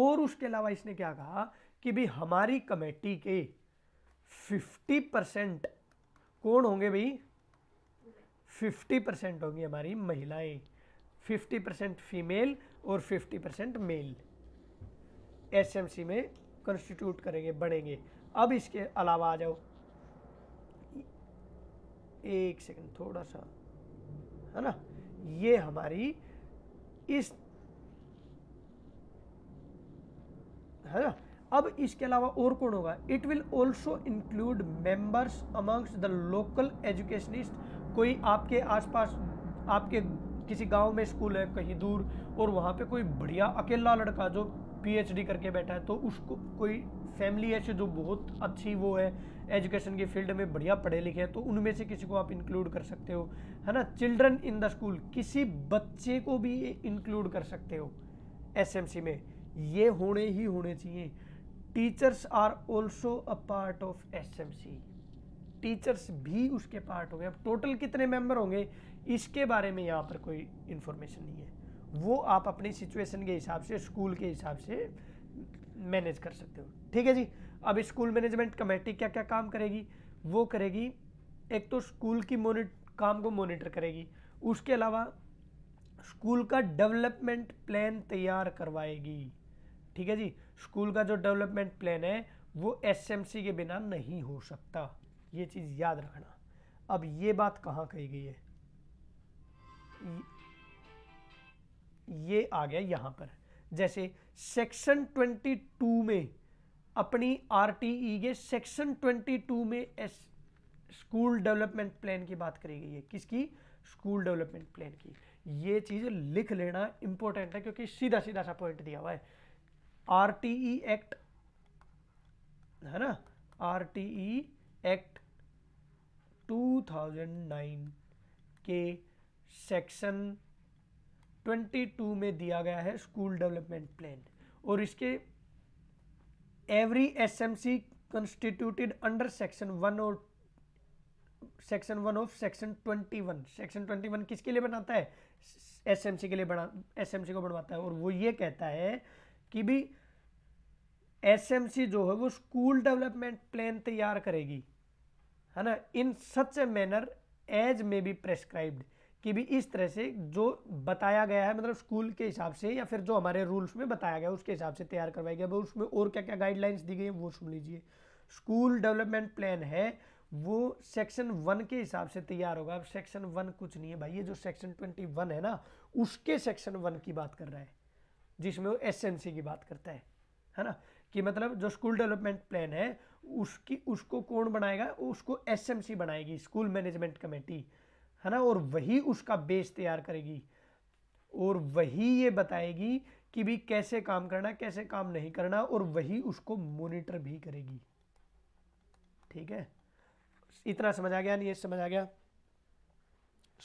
और उसके अलावा इसने क्या कहा कि भाई हमारी कमेटी के फिफ्टी परसेंट कौन होंगे भाई फिफ्टी परसेंट होंगी हमारी महिलाएं फिफ्टी परसेंट फीमेल और फिफ्टी परसेंट मेल एसएमसी में कंस्टिट्यूट करेंगे बढ़ेंगे अब इसके अलावा आ जाओ एक सेकंड थोड़ा सा है ना ये हमारी इस है ना अब इसके अलावा और कौन होगा it will also include members amongst the local educationist कोई आपके आसपास आपके किसी गांव में स्कूल है कहीं दूर और वहाँ पे कोई बढ़िया अकेला लड़का जो पीएचडी करके बैठा है तो उसको कोई फैमिली ऐसे जो बहुत अच्छी वो है एजुकेशन के फील्ड में बढ़िया पढ़े लिखे हैं तो उनमें से किसी को आप इंक्लूड कर सकते हो है ना चिल्ड्रन इन द स्कूल किसी बच्चे को भी इंक्लूड कर सकते हो एसएमसी में ये होने ही होने चाहिए teachers are also a part of SMC teachers भी उसके पार्ट हो गए अब टोटल कितने मेंबर होंगे इसके बारे में यहाँ पर कोई इन्फॉर्मेशन नहीं है वो आप अपनी सिचुएशन के हिसाब से स्कूल के हिसाब से मैनेज कर सकते हो ठीक है जी अब स्कूल मैनेजमेंट कमेटी क्या क्या काम करेगी वो करेगी एक तो स्कूल की मोनिट काम को मोनिटर करेगी उसके अलावा स्कूल का डेवलपमेंट प्लान तैयार करवाएगी ठीक है जी स्कूल का जो डेवलपमेंट प्लान है वो एस के बिना नहीं हो सकता ये चीज़ याद रखना अब ये बात कहाँ कही गई है ये आ गया यहाँ पर जैसे सेक्शन 22 में अपनी आर e के सेक्शन 22 में एस स्कूल डेवलपमेंट प्लान की बात करी गई है किसकी स्कूल डेवलपमेंट प्लान की ये चीज़ लिख लेना इंपॉर्टेंट है क्योंकि सीधा सीधा सा पॉइंट दिया हुआ है आर एक्ट है ना आर एक्ट 2009 के सेक्शन 22 में दिया गया है स्कूल डेवलपमेंट प्लान और इसके every SMC constituted under section one और section one of section twenty one section twenty one किसके लिए बनाता है एसएमसी के लिए बना एसएमसी को बनवाता है और वो ये कहता है कि भी एसएमसी जो है वो स्कूल डेवलपमेंट प्लान तैयार करेगी है ना in such a manner as may be prescribed कि भी इस तरह से जो बताया गया है मतलब स्कूल के हिसाब से या फिर जो हमारे रूल्स में बताया गया है उसके हिसाब से तैयार करवाया गया उसमें और क्या क्या गाइडलाइंस दी गई हैं वो सुन लीजिए स्कूल डेवलपमेंट प्लान है वो सेक्शन वन के हिसाब से तैयार होगा अब सेक्शन वन कुछ नहीं है भाई ये जो सेक्शन ट्वेंटी वन है ना उसके सेक्शन वन की बात कर रहा है जिसमें वो एस की बात करता है है ना कि मतलब जो स्कूल डेवलपमेंट प्लान है उसकी उसको कौन बनाएगा उसको एसएमसी बनाएगी स्कूल मैनेजमेंट कमेटी है ना और वही उसका बेस तैयार करेगी और वही ये बताएगी कि भी कैसे काम करना कैसे काम नहीं करना और वही उसको मॉनिटर भी करेगी ठीक है इतना समझ आ गया नहीं ये समझ आ गया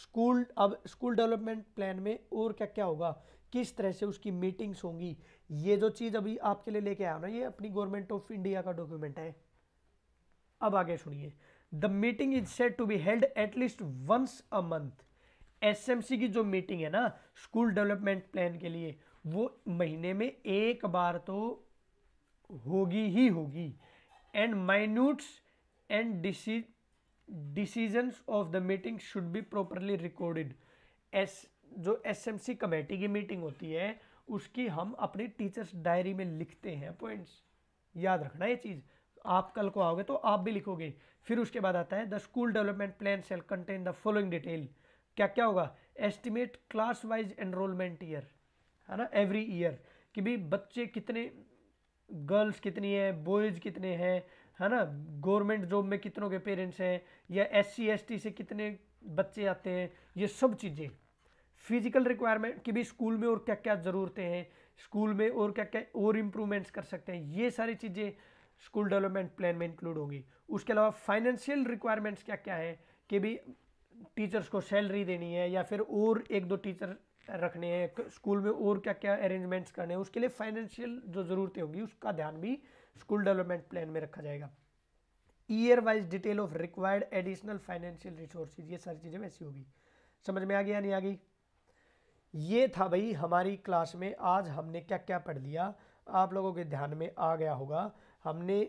स्कूल अब स्कूल डेवलपमेंट प्लान में और क्या क्या होगा किस तरह से उसकी मीटिंग्स होंगी ये जो चीज़ अभी आपके लिए लेके आया ना ये अपनी गवर्नमेंट ऑफ इंडिया का डॉक्यूमेंट है अब आगे सुनिए the meeting is set to be held at least once a month SMC की जो मीटिंग है ना स्कूल डेवलपमेंट प्लान के लिए वो महीने में एक बार तो होगी ही होगी and minutes and decision of the meeting should be properly recorded एस जो एसएमसी कमेटी की मीटिंग होती है उसकी हम अपनी टीचर्स डायरी में लिखते हैं पॉइंट्स याद रखना ये चीज़ आप कल को आओगे तो आप भी लिखोगे फिर उसके बाद आता है the school development plan shall contain the following detail क्या क्या होगा estimate class wise enrolment year है ना एवरी ईयर कि भाई बच्चे कितने गर्ल्स कितनी है बॉयज़ कितने हैं है ना गवर्नमेंट जॉब में कितनों के पेरेंट्स हैं या एस सी से कितने बच्चे आते हैं ये सब चीज़ें फिजिकल रिक्वायरमेंट कि भी स्कूल में और क्या क्या ज़रूरतें हैं स्कूल में और क्या क्या और इम्प्रूवमेंट्स कर सकते हैं ये सारी चीज़ें स्कूल डेवलपमेंट प्लान में इंक्लूड होंगी उसके अलावा फाइनेंशियल रिक्वायरमेंट्स क्या क्या है कि भी टीचर्स को सैलरी देनी है या फिर और एक दो टीचर रखने हैं स्कूल में और क्या क्या अरेंजमेंट्स करने हैं उसके लिए फाइनेंशियल जो ज़रूरतें होंगी उसका ध्यान भी स्कूल डेवलपमेंट प्लान में रखा जाएगा year wise detail of required additional financial resources ये सारी चीज़ें वैसी होगी समझ में आ गई या नहीं आ गई ये था भाई हमारी क्लास में आज हमने क्या क्या पढ़ लिया आप लोगों के ध्यान में आ गया होगा हमने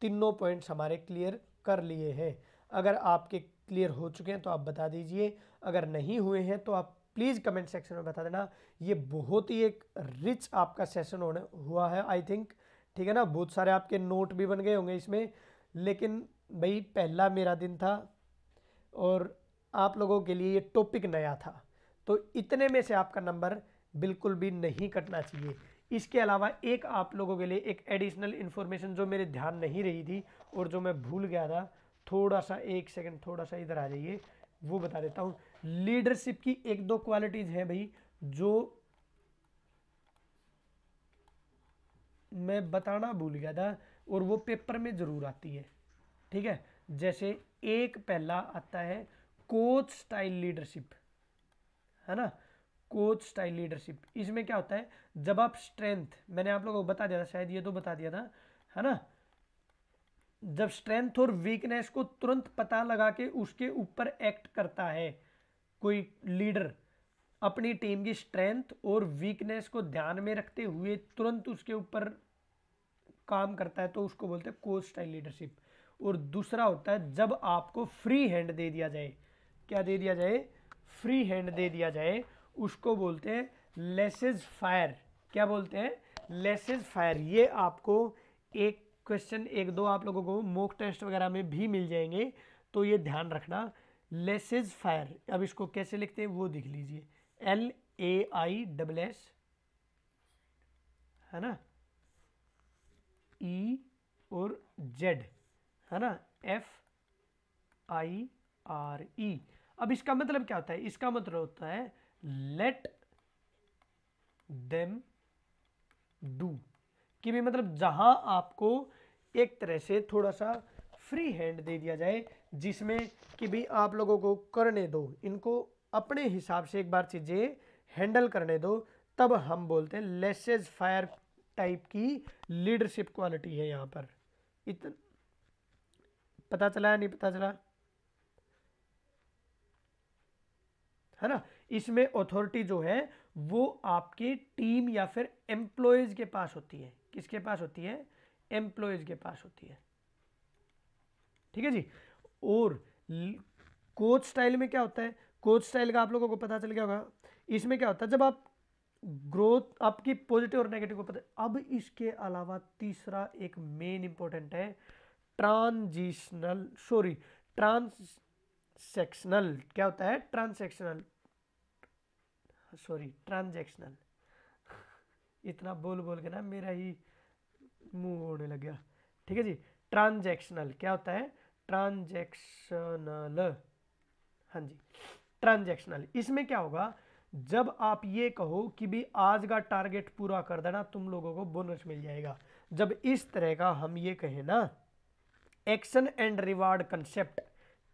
तीनों पॉइंट्स हमारे क्लियर कर लिए हैं अगर आपके क्लियर हो चुके हैं तो आप बता दीजिए अगर नहीं हुए हैं तो आप प्लीज़ कमेंट सेक्शन में बता देना ये बहुत ही एक रिच आपका सेशन होने हुआ है आई थिंक ठीक है ना बहुत सारे आपके नोट भी बन गए होंगे इसमें लेकिन भाई पहला मेरा दिन था और आप लोगों के लिए ये टॉपिक नया था तो इतने में से आपका नंबर बिल्कुल भी नहीं कटना चाहिए इसके अलावा एक आप लोगों के लिए एक एडिशनल इन्फॉर्मेशन जो मेरे ध्यान नहीं रही थी और जो मैं भूल गया था थोड़ा सा एक सेकंड थोड़ा सा इधर आ जाइए वो बता देता हूँ लीडरशिप की एक दो क्वालिटीज़ हैं भाई जो मैं बताना भूल गया था और वो पेपर में ज़रूर आती है ठीक है जैसे एक पहला आता है कोच स्टाइल लीडरशिप है ना कोच स्टाइल लीडरशिप इसमें क्या होता है जब आप स्ट्रेंथ मैंने आप लोगों को बता दिया था शायद ये तो बता दिया था है ना जब स्ट्रेंथ और वीकनेस को तुरंत पता लगा के उसके ऊपर एक्ट करता है कोई लीडर अपनी टीम की स्ट्रेंथ और वीकनेस को ध्यान में रखते हुए तुरंत उसके ऊपर काम करता है तो उसको बोलते हैं कोच स्टाइल लीडरशिप और दूसरा होता है जब आपको फ्री हैंड दे दिया जाए क्या दे दिया जाए फ्री हैंड दे दिया जाए उसको बोलते हैं लेसेज फायर क्या बोलते हैं लेसेज फायर ये आपको एक क्वेश्चन एक दो आप लोगों को मोक टेस्ट वगैरह में भी मिल जाएंगे तो ये ध्यान रखना लेसेज फायर अब इसको कैसे लिखते हैं वो दिख लीजिए L A I double S है ना ई e और जेड है ना F I R E -E. अब इसका मतलब क्या होता है इसका मतलब होता है लेट देम डू कि भी मतलब जहां आपको एक तरह से थोड़ा सा फ्री हैंड दे दिया जाए जिसमें कि भी आप लोगों को करने दो इनको अपने हिसाब से एक बार चीज़ें हैंडल करने दो तब हम बोलते हैं लेसेज फायर टाइप की लीडरशिप क्वालिटी है यहाँ पर इतना पता चला या नहीं पता चला है ना इसमें अथॉरिटी जो है वो आपकी टीम या फिर एम्प्लॉयज़ के पास होती है किसके पास होती है एम्प्लॉयज़ के पास होती है ठीक है जी और कोच स्टाइल में क्या होता है कोच स्टाइल का आप लोगों को पता चल गया होगा इसमें क्या होता है जब आप ग्रोथ आपकी पॉजिटिव और नेगेटिव को पता अब इसके अलावा तीसरा एक मेन इंपॉर्टेंट है ट्रांजिशनल सॉरी ट्रांस सेक्शनल क्या होता है ट्रांसेक्शनल सॉरी ट्रांजैक्शनल इतना बोल बोल के ना मेरा ही मुंह होने लग गया ठीक है जी ट्रांजैक्शनल क्या होता है ट्रांजैक्शनल हाँ जी ट्रांजैक्शनल इसमें क्या होगा जब आप ये कहो कि भी आज का टारगेट पूरा कर देना तुम लोगों को बोनस मिल जाएगा जब इस तरह का हम ये कहें ना एक्शन एंड रिवार्ड कंसेप्ट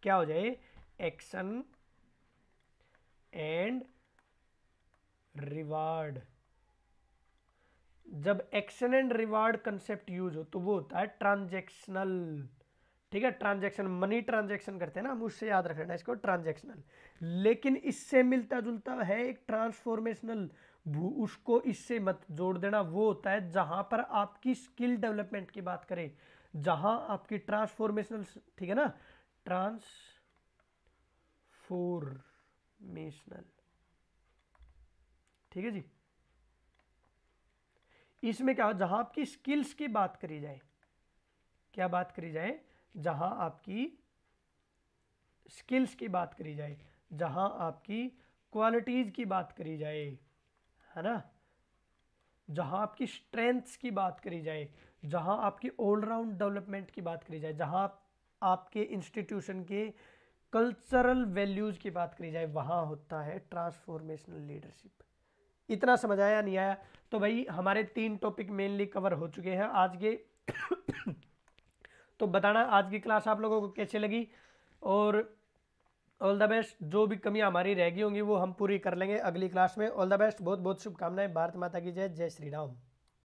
क्या हो जाए एक्शन एंड रिवार्ड जब action and reward concept use हो तो वो होता है ट्रांजेक्शनल ठीक है ट्रांजेक्शन मनी ट्रांजेक्शन करते हैं ना हम उससे याद रख लेना इसको ट्रांजेक्शनल लेकिन इससे मिलता जुलता है एक ट्रांसफॉर्मेशनल उसको इससे मत जोड़ देना वो होता है जहां पर आपकी स्किल डेवलपमेंट की बात करें जहां आपकी ट्रांसफॉर्मेशनल ठीक है ना ट्रांसफॉर्मेशनल ठीक है जी इसमें क्या जहां आपकी स्किल्स की बात करी जाए क्या बात करी जाए जहां आपकी स्किल्स की बात करी जाए जहां आपकी क्वालिटीज़ की बात करी जाए है ना जहां आपकी स्ट्रेंथ्स की बात करी जाए जहां आपकी ऑलराउंड डेवलपमेंट की बात करी जाए जहां आपके इंस्टीट्यूशन के कल्चरल वैल्यूज़ की बात करी जाए वहां होता है ट्रांसफॉर्मेशनल लीडरशिप इतना समझ आया नहीं आया तो भाई हमारे तीन टॉपिक मेनली कवर हो चुके हैं आज के [coughs] तो बताना आज की क्लास आप लोगों को कैसे लगी और ऑल द बेस्ट जो भी कमियां हमारी रह गई होंगी वो हम पूरी कर लेंगे अगली क्लास में ऑल द बेस्ट बहुत बहुत शुभकामनाएं भारत माता की जय जय श्री राम